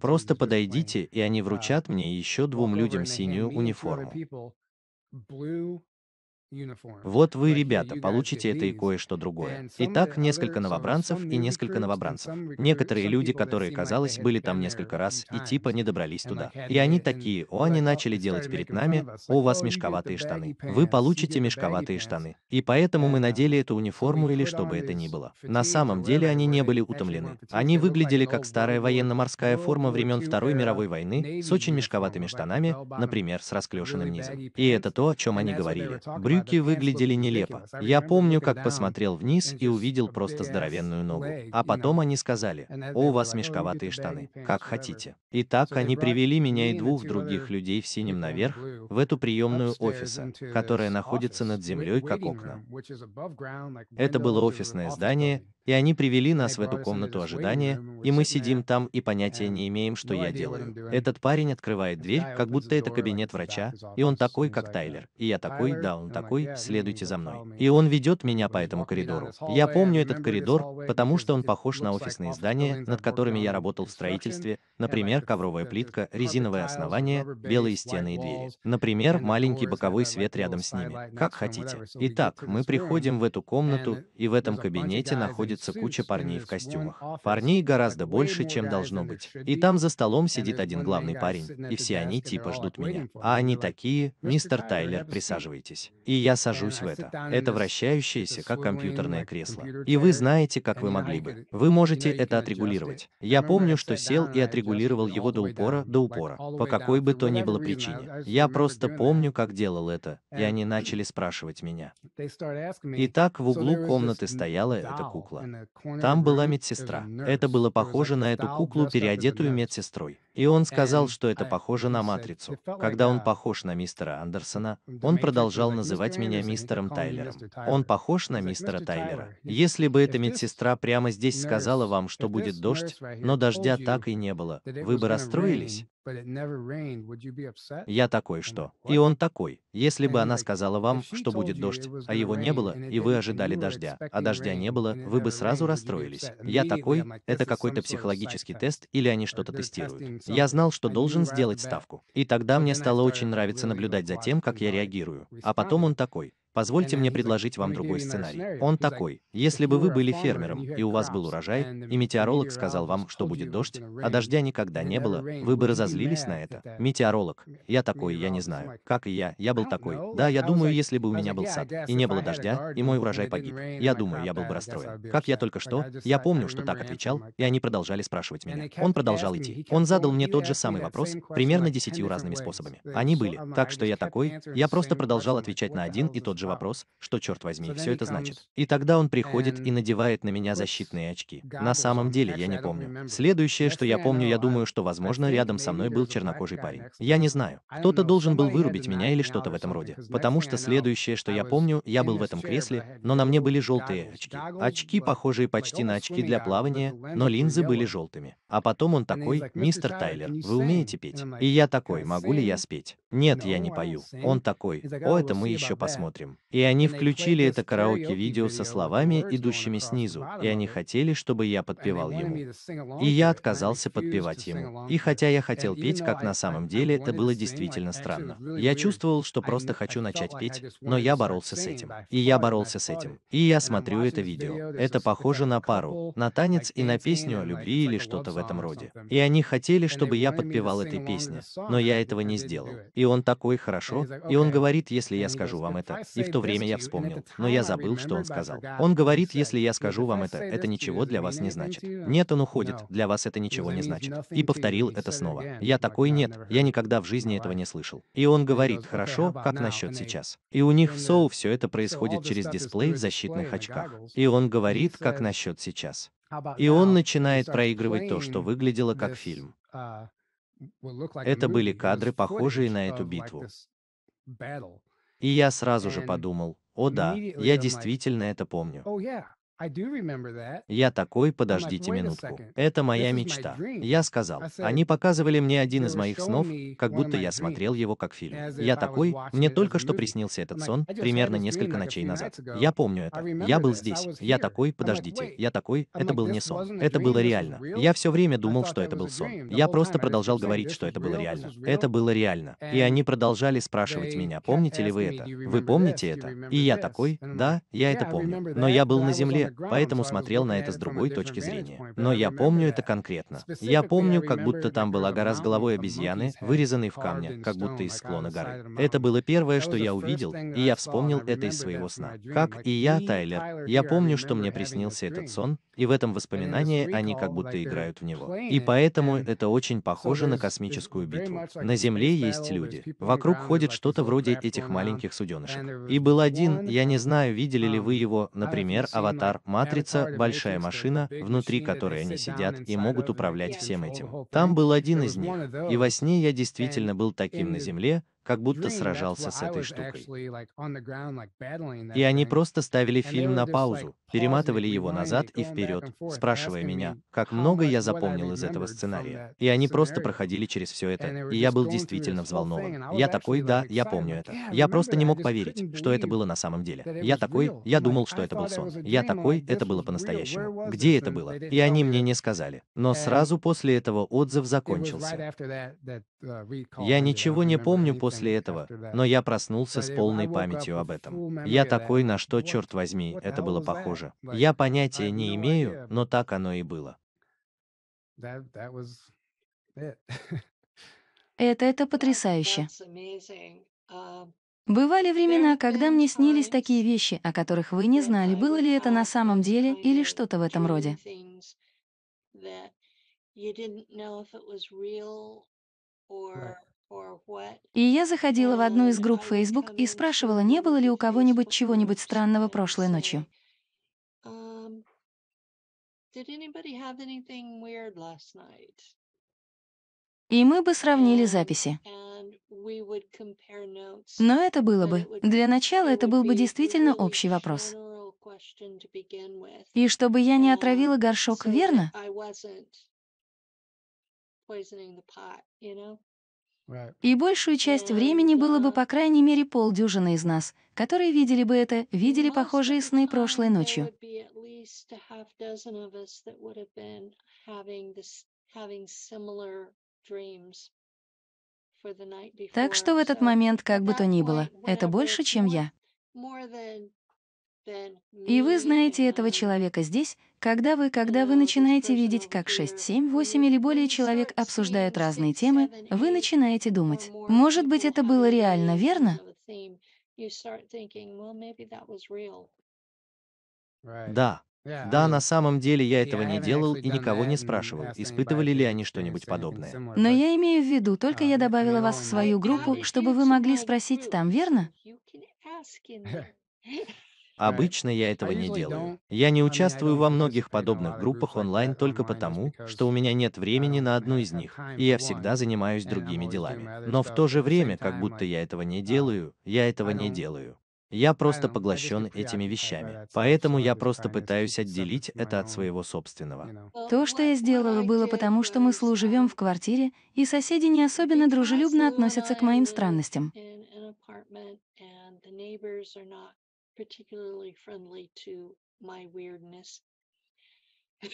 Просто подойдите, и они вручат мне еще двум людям синюю униформу. Вот вы, ребята, получите это и кое-что другое. Итак, несколько новобранцев и несколько новобранцев. Некоторые люди, которые, казалось, были там несколько раз и типа не добрались туда. И они такие, о, они oh, начали делать перед нами, о, у oh, вас мешковатые штаны. Вы получите мешковатые штаны. И поэтому мы uh, надели эту униформу или что бы это ни было. На самом деле они не были утомлены. Они выглядели как старая военно-морская форма времен Второй мировой войны, с очень мешковатыми штанами, например, с расклешенным низом. И это то, о чем они говорили. Брюки Брюки выглядели нелепо. Я помню, как посмотрел вниз и увидел просто здоровенную ногу. А потом они сказали, «О, у вас oh, мешковатые штаны, как хотите». И так они привели меня и двух других людей в синем наверх, в эту приемную офиса, которая находится над землей, как окна. Это было офисное здание, и они привели нас в эту комнату ожидания, и мы сидим там и понятия эм, не имеем, что я делаю. Этот парень открывает дверь, как будто это кабинет врача, и он такой, как Тайлер. И я такой, да, он такой, следуйте за мной. И он ведет меня по этому коридору. Я помню этот коридор, потому что он похож на офисные здания, над которыми я работал в строительстве, например, ковровая плитка, резиновое основание, белые стены и двери. Например, маленький боковой свет рядом с ними. Как хотите. Итак, мы приходим в эту комнату, и в этом кабинете находится находится куча парней в костюмах. Парней гораздо больше, чем должно быть. И там за столом сидит один главный парень, и все они типа ждут меня. А они такие, мистер Тайлер, присаживайтесь. И я сажусь в это. Это вращающееся, как компьютерное кресло. И вы знаете, как вы могли бы. Вы можете это отрегулировать. Я помню, что сел и отрегулировал его до упора, до упора. По какой бы то ни было причине. Я просто помню, как делал это. И они начали спрашивать меня. И так в углу комнаты стояла эта кукла кукла. Там была медсестра. Это было похоже на эту куклу, переодетую медсестрой. И он сказал, что это похоже на матрицу. Когда он похож на мистера Андерсона, он продолжал называть меня мистером Тайлером. Он похож на мистера Тайлера. Если бы эта медсестра прямо здесь сказала вам, что будет дождь, но дождя так и не было, вы бы расстроились? Я такой, что. И он такой. Если бы она сказала вам, что будет дождь, а его не было, и вы ожидали дождя, а дождя не было, вы бы сразу расстроились. Я такой, это какой-то психологический тест, или они uh, что-то тестируют. Я знал, что должен сделать ставку. И тогда мне стало очень нравиться наблюдать за тем, как я реагирую. А потом он такой. Позвольте мне предложить вам другой сценарий. Он такой. Если бы вы были фермером, и у вас был урожай, и метеоролог сказал вам, что будет дождь, а дождя никогда не было, вы бы разозлились на это. Метеоролог. Я такой, я не знаю. Как и я, я был такой. Да, я думаю, если бы у меня был сад, и не было дождя, и мой урожай погиб, я думаю, я был бы расстроен. Как я только что, я помню, что так отвечал, и они продолжали спрашивать меня. Он продолжал идти. Он задал мне тот же самый вопрос, примерно десятью разными способами. Они были. Так что я такой, я просто продолжал отвечать на один и тот же же вопрос, что, черт возьми, все это значит. И тогда он приходит и эм, надевает на меня защитные очки. На самом деле, я не помню. Следующее, что я помню, я думаю, что, возможно, рядом со мной был чернокожий парень. Я не знаю. Кто-то должен был вырубить меня или что-то в этом роде. Потому что следующее, что я помню, я был в этом кресле, но на мне были желтые очки. Очки, похожие почти на очки для плавания, но линзы были желтыми. А потом он такой, мистер Тайлер, вы умеете петь? И я такой, могу ли я спеть? Нет, я не пою. Он такой, о, это мы еще посмотрим. И они включили это караоке-видео со словами, идущими снизу, и они хотели, чтобы я подпевал ему. И я отказался подпевать ему. И хотя я хотел петь, как на самом деле, это было действительно странно. Я чувствовал, что просто хочу начать петь, но я боролся с этим. И я боролся с этим. И я смотрю это видео. Это похоже на пару, на танец и на песню о любви или что-то в этом роде. И они хотели, чтобы я подпевал этой песне, но я этого не сделал. И он такой, хорошо, и он говорит, если я скажу вам это, и и в то время я вспомнил, но я забыл, что он сказал. Он говорит, если я скажу вам это, это ничего для вас не значит. Нет, он уходит, для вас это ничего не значит. И повторил это снова. Я такой нет, я никогда в жизни этого не слышал. И он говорит, хорошо, как насчет сейчас? И у них в Соу все это происходит через дисплей в защитных очках. И он говорит, как насчет сейчас. И он начинает проигрывать то, что выглядело как фильм. Это были кадры, похожие на эту битву. И я сразу же подумал, о да, я действительно это помню. Я такой, подождите минутку. Это моя мечта. Я сказал. Они показывали мне один из моих снов, как будто я смотрел его как фильм. Я такой, мне только что приснился этот сон, примерно несколько ночей назад. Я помню это. Я был здесь. Я такой, подождите. Я такой, это был не сон. Это было реально. Я все время думал, что это был сон. Я просто продолжал говорить, что это было реально. Это было реально. И они продолжали спрашивать меня, помните ли вы это? Вы помните это? И я такой, да, я это помню. Но я был на земле, поэтому смотрел на это с другой точки зрения. Но я помню это конкретно. Я помню, как будто там была гора с головой обезьяны, вырезанной в камне, как будто из склона горы. Это было первое, что я увидел, и я вспомнил это из своего сна. Как и я, Тайлер, я помню, что мне приснился этот сон, и в этом воспоминании они как будто играют в него. И поэтому это очень похоже на космическую битву. На Земле есть люди. Вокруг ходит что-то вроде этих маленьких суденышек. И был один, я не знаю, видели ли вы его, например, «Аватар Car, матрица, большая машина, внутри которой они сидят и могут управлять всем этим. Там был один из них. И во сне я действительно был таким на земле, как будто сражался с этой штукой. И они просто ставили фильм на паузу, перематывали его назад и вперед, спрашивая меня, как много я запомнил из этого сценария. И они просто проходили через все это, и я был действительно взволнован. Я такой, да, я помню это. Я просто не мог поверить, что это было на самом деле. Я такой, я думал, что это был сон. Я такой, это было по-настоящему. Где это было? И они мне не сказали. Но сразу после этого отзыв закончился. Я ничего не помню после после этого, но я проснулся с полной памятью об этом. Я такой, на что, черт возьми, это было похоже. Я понятия не имею, но так оно и было. Это, это потрясающе. Um, Бывали времена, когда мне снились такие вещи, о которых вы не знали, было ли это на самом деле или что-то в этом роде. И я заходила в одну из групп Facebook и спрашивала, не было ли у кого-нибудь чего-нибудь странного прошлой ночью. Um, и мы бы сравнили записи. Но это было бы. Для начала это был бы действительно общий вопрос. И чтобы я не um, отравила горшок, верно? И большую часть времени было бы по крайней мере полдюжины из нас, которые видели бы это, видели похожие сны прошлой ночью. Так что в этот момент, как бы то ни было, это больше, чем я. И вы знаете этого человека здесь, когда вы, когда вы начинаете видеть, как 6, 7, 8 или более человек обсуждают разные темы, вы начинаете думать, может быть, это было реально, верно? Да. Да, на самом деле я этого не делал и никого не спрашивал, испытывали ли они что-нибудь подобное. Но я имею в виду, только я добавила вас в свою группу, чтобы вы могли спросить там, верно? Обычно я этого не делаю. Я не а участвую во многих подобных группах онлайн только потому, что у меня нет времени на одну из них, и я всегда занимаюсь другими делами. Но в то же время, как будто я этого не делаю, я этого не делаю. Я просто поглощен этими вещами. Поэтому я просто пытаюсь отделить это от своего собственного. То, что я сделала, было потому, что мы служивем в квартире, и соседи не особенно дружелюбно относятся к моим странностям particularly friendly to my weirdness.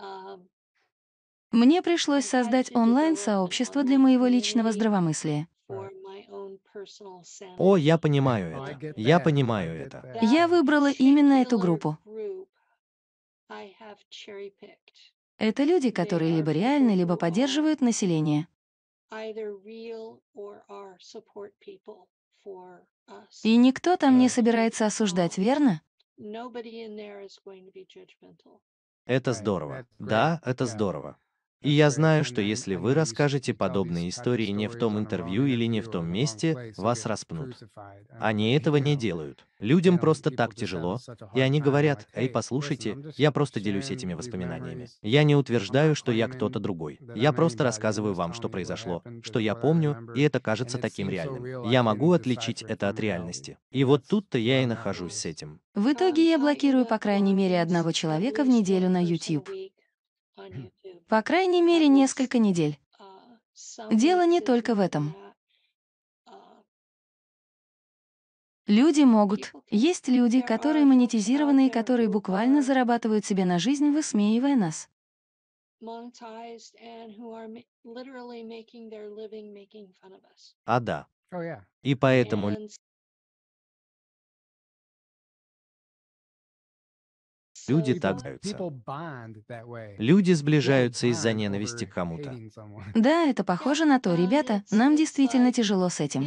um, Мне пришлось создать онлайн-сообщество для моего личного здравомыслия. О, я понимаю oh, это. Я понимаю это. Я выбрала именно эту группу. Это люди, которые либо реальны, либо поддерживают население. И никто там не собирается осуждать, верно? Это здорово. Да, это здорово. И я знаю, что если вы расскажете подобные истории не в том интервью или не в том месте, вас распнут. Они этого не делают. Людям просто так тяжело, и они говорят, «Эй, послушайте, я просто делюсь этими воспоминаниями. Я не утверждаю, что я кто-то другой. Я просто рассказываю вам, что произошло, что я помню, и это кажется таким реальным. Я могу отличить это от реальности. И вот тут-то я и нахожусь с этим». В итоге я блокирую по крайней мере одного человека в неделю на YouTube. По крайней мере, несколько недель. А, Дело не только в этом. А люди могут. Есть люди, которые монетизированы и которые буквально зарабатывают себе на жизнь, высмеивая нас. А да. И поэтому Люди так сдаются. Люди сближаются из-за ненависти к кому-то. Да, это похоже на то, ребята. Нам действительно тяжело с этим.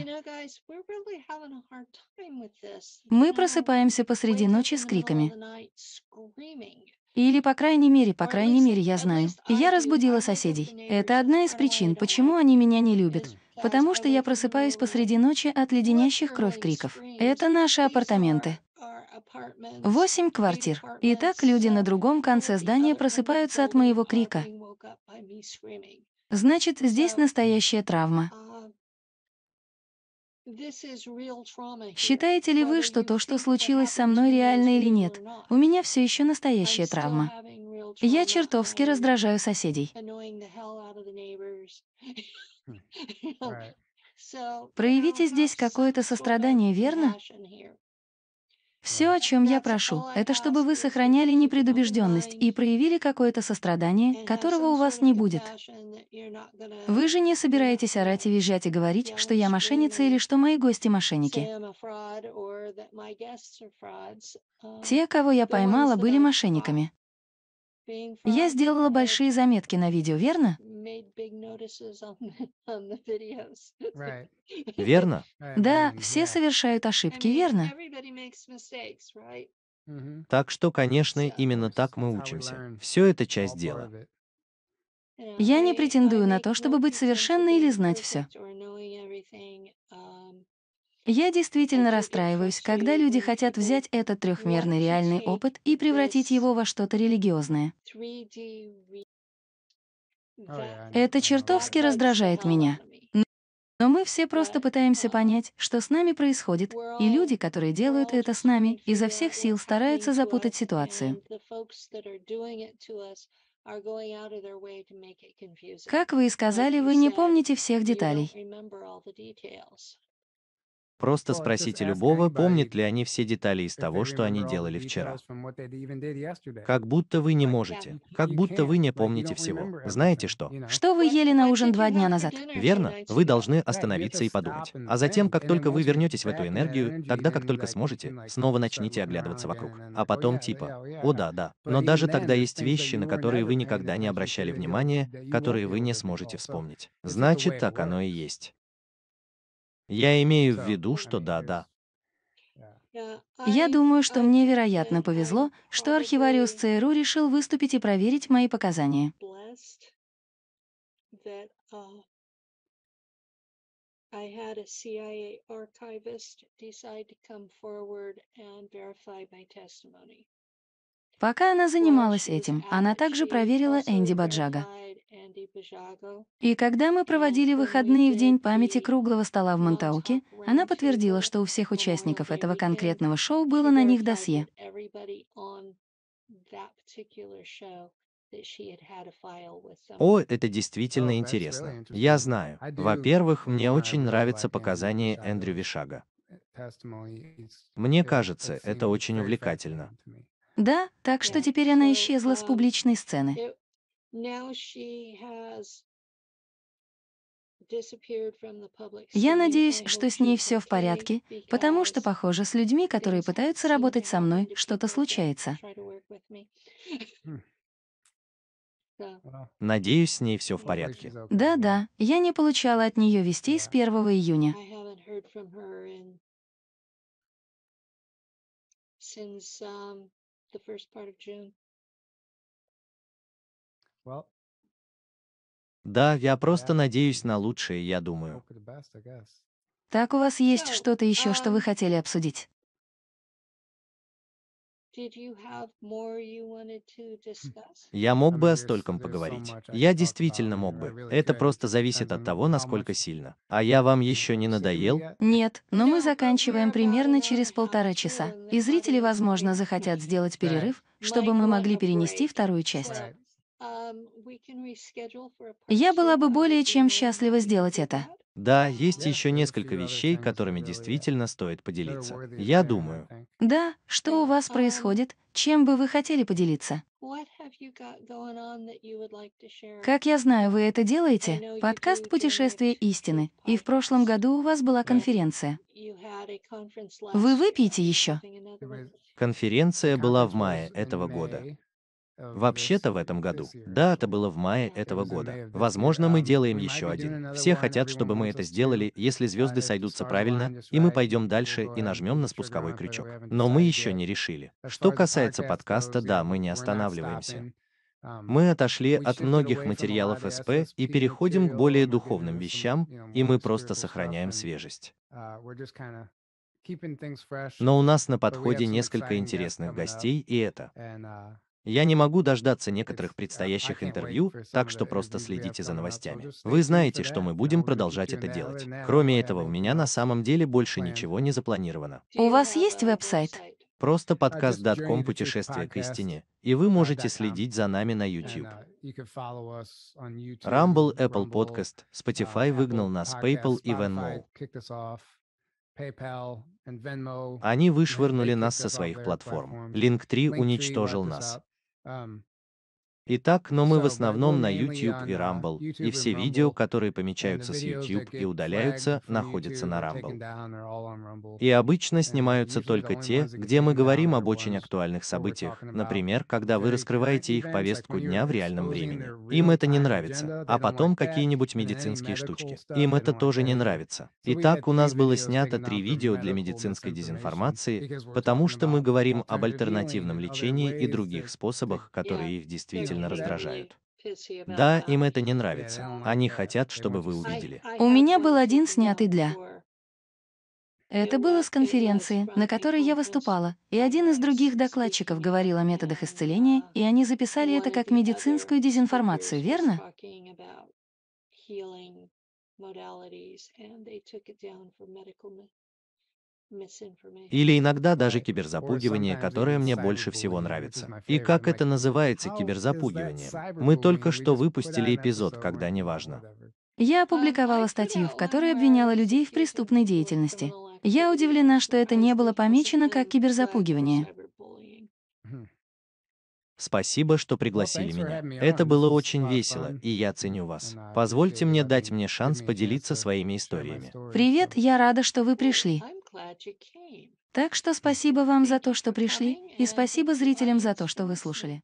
Мы просыпаемся посреди ночи с криками. Или, по крайней мере, по крайней мере, я знаю. Я разбудила соседей. Это одна из причин, почему они меня не любят. Потому что я просыпаюсь посреди ночи от леденящих кровь криков. Это наши апартаменты. Восемь квартир. Итак, люди на другом конце здания просыпаются от моего крика. Значит, здесь настоящая травма. Uh, Считаете ли вы, что то, что случилось со мной, реально или нет? У меня все еще настоящая травма. Я чертовски раздражаю соседей. Хм. Проявите um, здесь какое-то сострадание, верно? Все, о чем я прошу, это чтобы вы сохраняли непредубежденность и проявили какое-то сострадание, которого у вас не будет. Вы же не собираетесь орать и визжать и говорить, что я мошенница или что мои гости мошенники. Те, кого я поймала, были мошенниками. Я сделала большие заметки на видео, верно? Верно? Да, все совершают ошибки, верно? Так что, конечно, именно так мы учимся. Все это часть дела. Я не претендую на то, чтобы быть совершенной или знать все. Я действительно расстраиваюсь, когда люди хотят взять этот трехмерный реальный опыт и превратить его во что-то религиозное. Это чертовски раздражает меня. Но мы все просто пытаемся понять, что с нами происходит, и люди, которые делают это с нами, изо всех сил стараются запутать ситуацию. Как вы и сказали, вы не помните всех деталей. Просто спросите любого, помнят ли они все детали из того, что они делали вчера. Как будто вы не можете. Как будто вы не помните всего. Знаете что? Что вы ели на ужин два дня назад? Верно. Вы должны остановиться и подумать. А затем, как только вы вернетесь в эту энергию, тогда, как только сможете, снова начните оглядываться вокруг. А oh, потом типа, о да, да. Но даже тогда есть вещи, на которые вы никогда не обращали внимания, которые вы не сможете вспомнить. Значит, так оно и есть. Я имею в виду, что да-да. Я думаю, что мне вероятно повезло, что архивариус ЦРУ решил выступить и проверить мои показания. Пока она занималась этим, она также проверила Энди Баджага. И когда мы проводили выходные в День памяти круглого стола в Монтауке, она подтвердила, что у всех участников этого конкретного шоу было на них досье. О, это действительно интересно. Я знаю. Во-первых, мне очень нравятся показания Эндрю Вишага. Мне кажется, это очень увлекательно. Да, так что теперь она исчезла с публичной сцены. Я надеюсь, что с ней все в порядке, потому что, похоже, с людьми, которые пытаются работать со мной, что-то случается. Хм. Надеюсь, с ней все в порядке. Да, да, я не получала от нее вестей с 1 июня. Since um, the first part of June. Да, я просто надеюсь на лучшее, я думаю. Так, у вас есть что-то еще, что вы um хотели обсудить? Хм. Я мог бы о стольком поговорить. Я действительно мог бы. Это просто зависит от того, насколько сильно. А я вам еще не надоел? Нет, но мы заканчиваем примерно через полтора часа. И зрители, возможно, захотят сделать перерыв, чтобы мы могли перенести вторую часть. Я была бы более чем счастлива сделать это. Да, есть еще несколько вещей, которыми действительно стоит поделиться. Я думаю. Да, что у вас происходит? Чем бы вы хотели поделиться? Как я знаю, вы это делаете. Подкаст «Путешествие истины». И в прошлом году у вас была конференция. Вы выпьете еще? Конференция была в мае этого года. Вообще-то в этом году. Да, это было в мае этого года. Возможно, мы делаем еще один. Все хотят, чтобы мы это сделали, если звезды сойдутся правильно, и мы пойдем дальше и нажмем на спусковой крючок. Но мы еще не решили. Что касается подкаста, да, мы не останавливаемся. Мы отошли от многих материалов СП и переходим к более духовным вещам, и мы просто сохраняем свежесть. Но у нас на подходе несколько интересных гостей, и это я не могу дождаться некоторых uh, предстоящих интервью, так что просто следите за новостями. Вы знаете, что мы будем продолжать это делать. Кроме этого, у меня на самом деле больше ничего не запланировано. У вас есть веб-сайт? Просто подкаст подкаст.com «Путешествие к истине», и вы можете следить за нами на uh, YouTube. Rumble, Apple Podcast, Spotify uh, выгнал нас, PayPal и Venmo. Они вышвырнули нас со своих платформ. Link3 уничтожил нас. um, Итак, но мы в основном на YouTube и Rumble, и все видео, которые помечаются с YouTube и удаляются, находятся на Rumble. И обычно снимаются только те, где мы говорим об очень актуальных событиях, например, когда вы раскрываете их повестку дня в реальном времени. Им это не нравится, а потом какие-нибудь медицинские штучки. Им это тоже не нравится. Итак, у нас было снято три видео для медицинской дезинформации, потому что мы говорим об альтернативном лечении и других способах, которые их действительно действительно раздражают. Да, им это не нравится. Они хотят, чтобы вы увидели. У меня был один снятый для. Это было с конференции, на которой я выступала, и один из других докладчиков говорил о методах исцеления, и они записали это как медицинскую дезинформацию, верно? Или иногда даже киберзапугивание, которое мне больше всего нравится. И как это называется киберзапугивание? Мы только что выпустили эпизод, когда неважно. Я опубликовала статью, в которой обвиняла людей в преступной деятельности. Я удивлена, что это не было помечено как киберзапугивание. Hmm. Спасибо, что пригласили меня. Это было очень весело, и я ценю вас. Позвольте мне дать мне шанс поделиться своими историями. Привет, я рада, что вы пришли. Так что спасибо вам за то, что пришли, и спасибо зрителям за то, что вы слушали.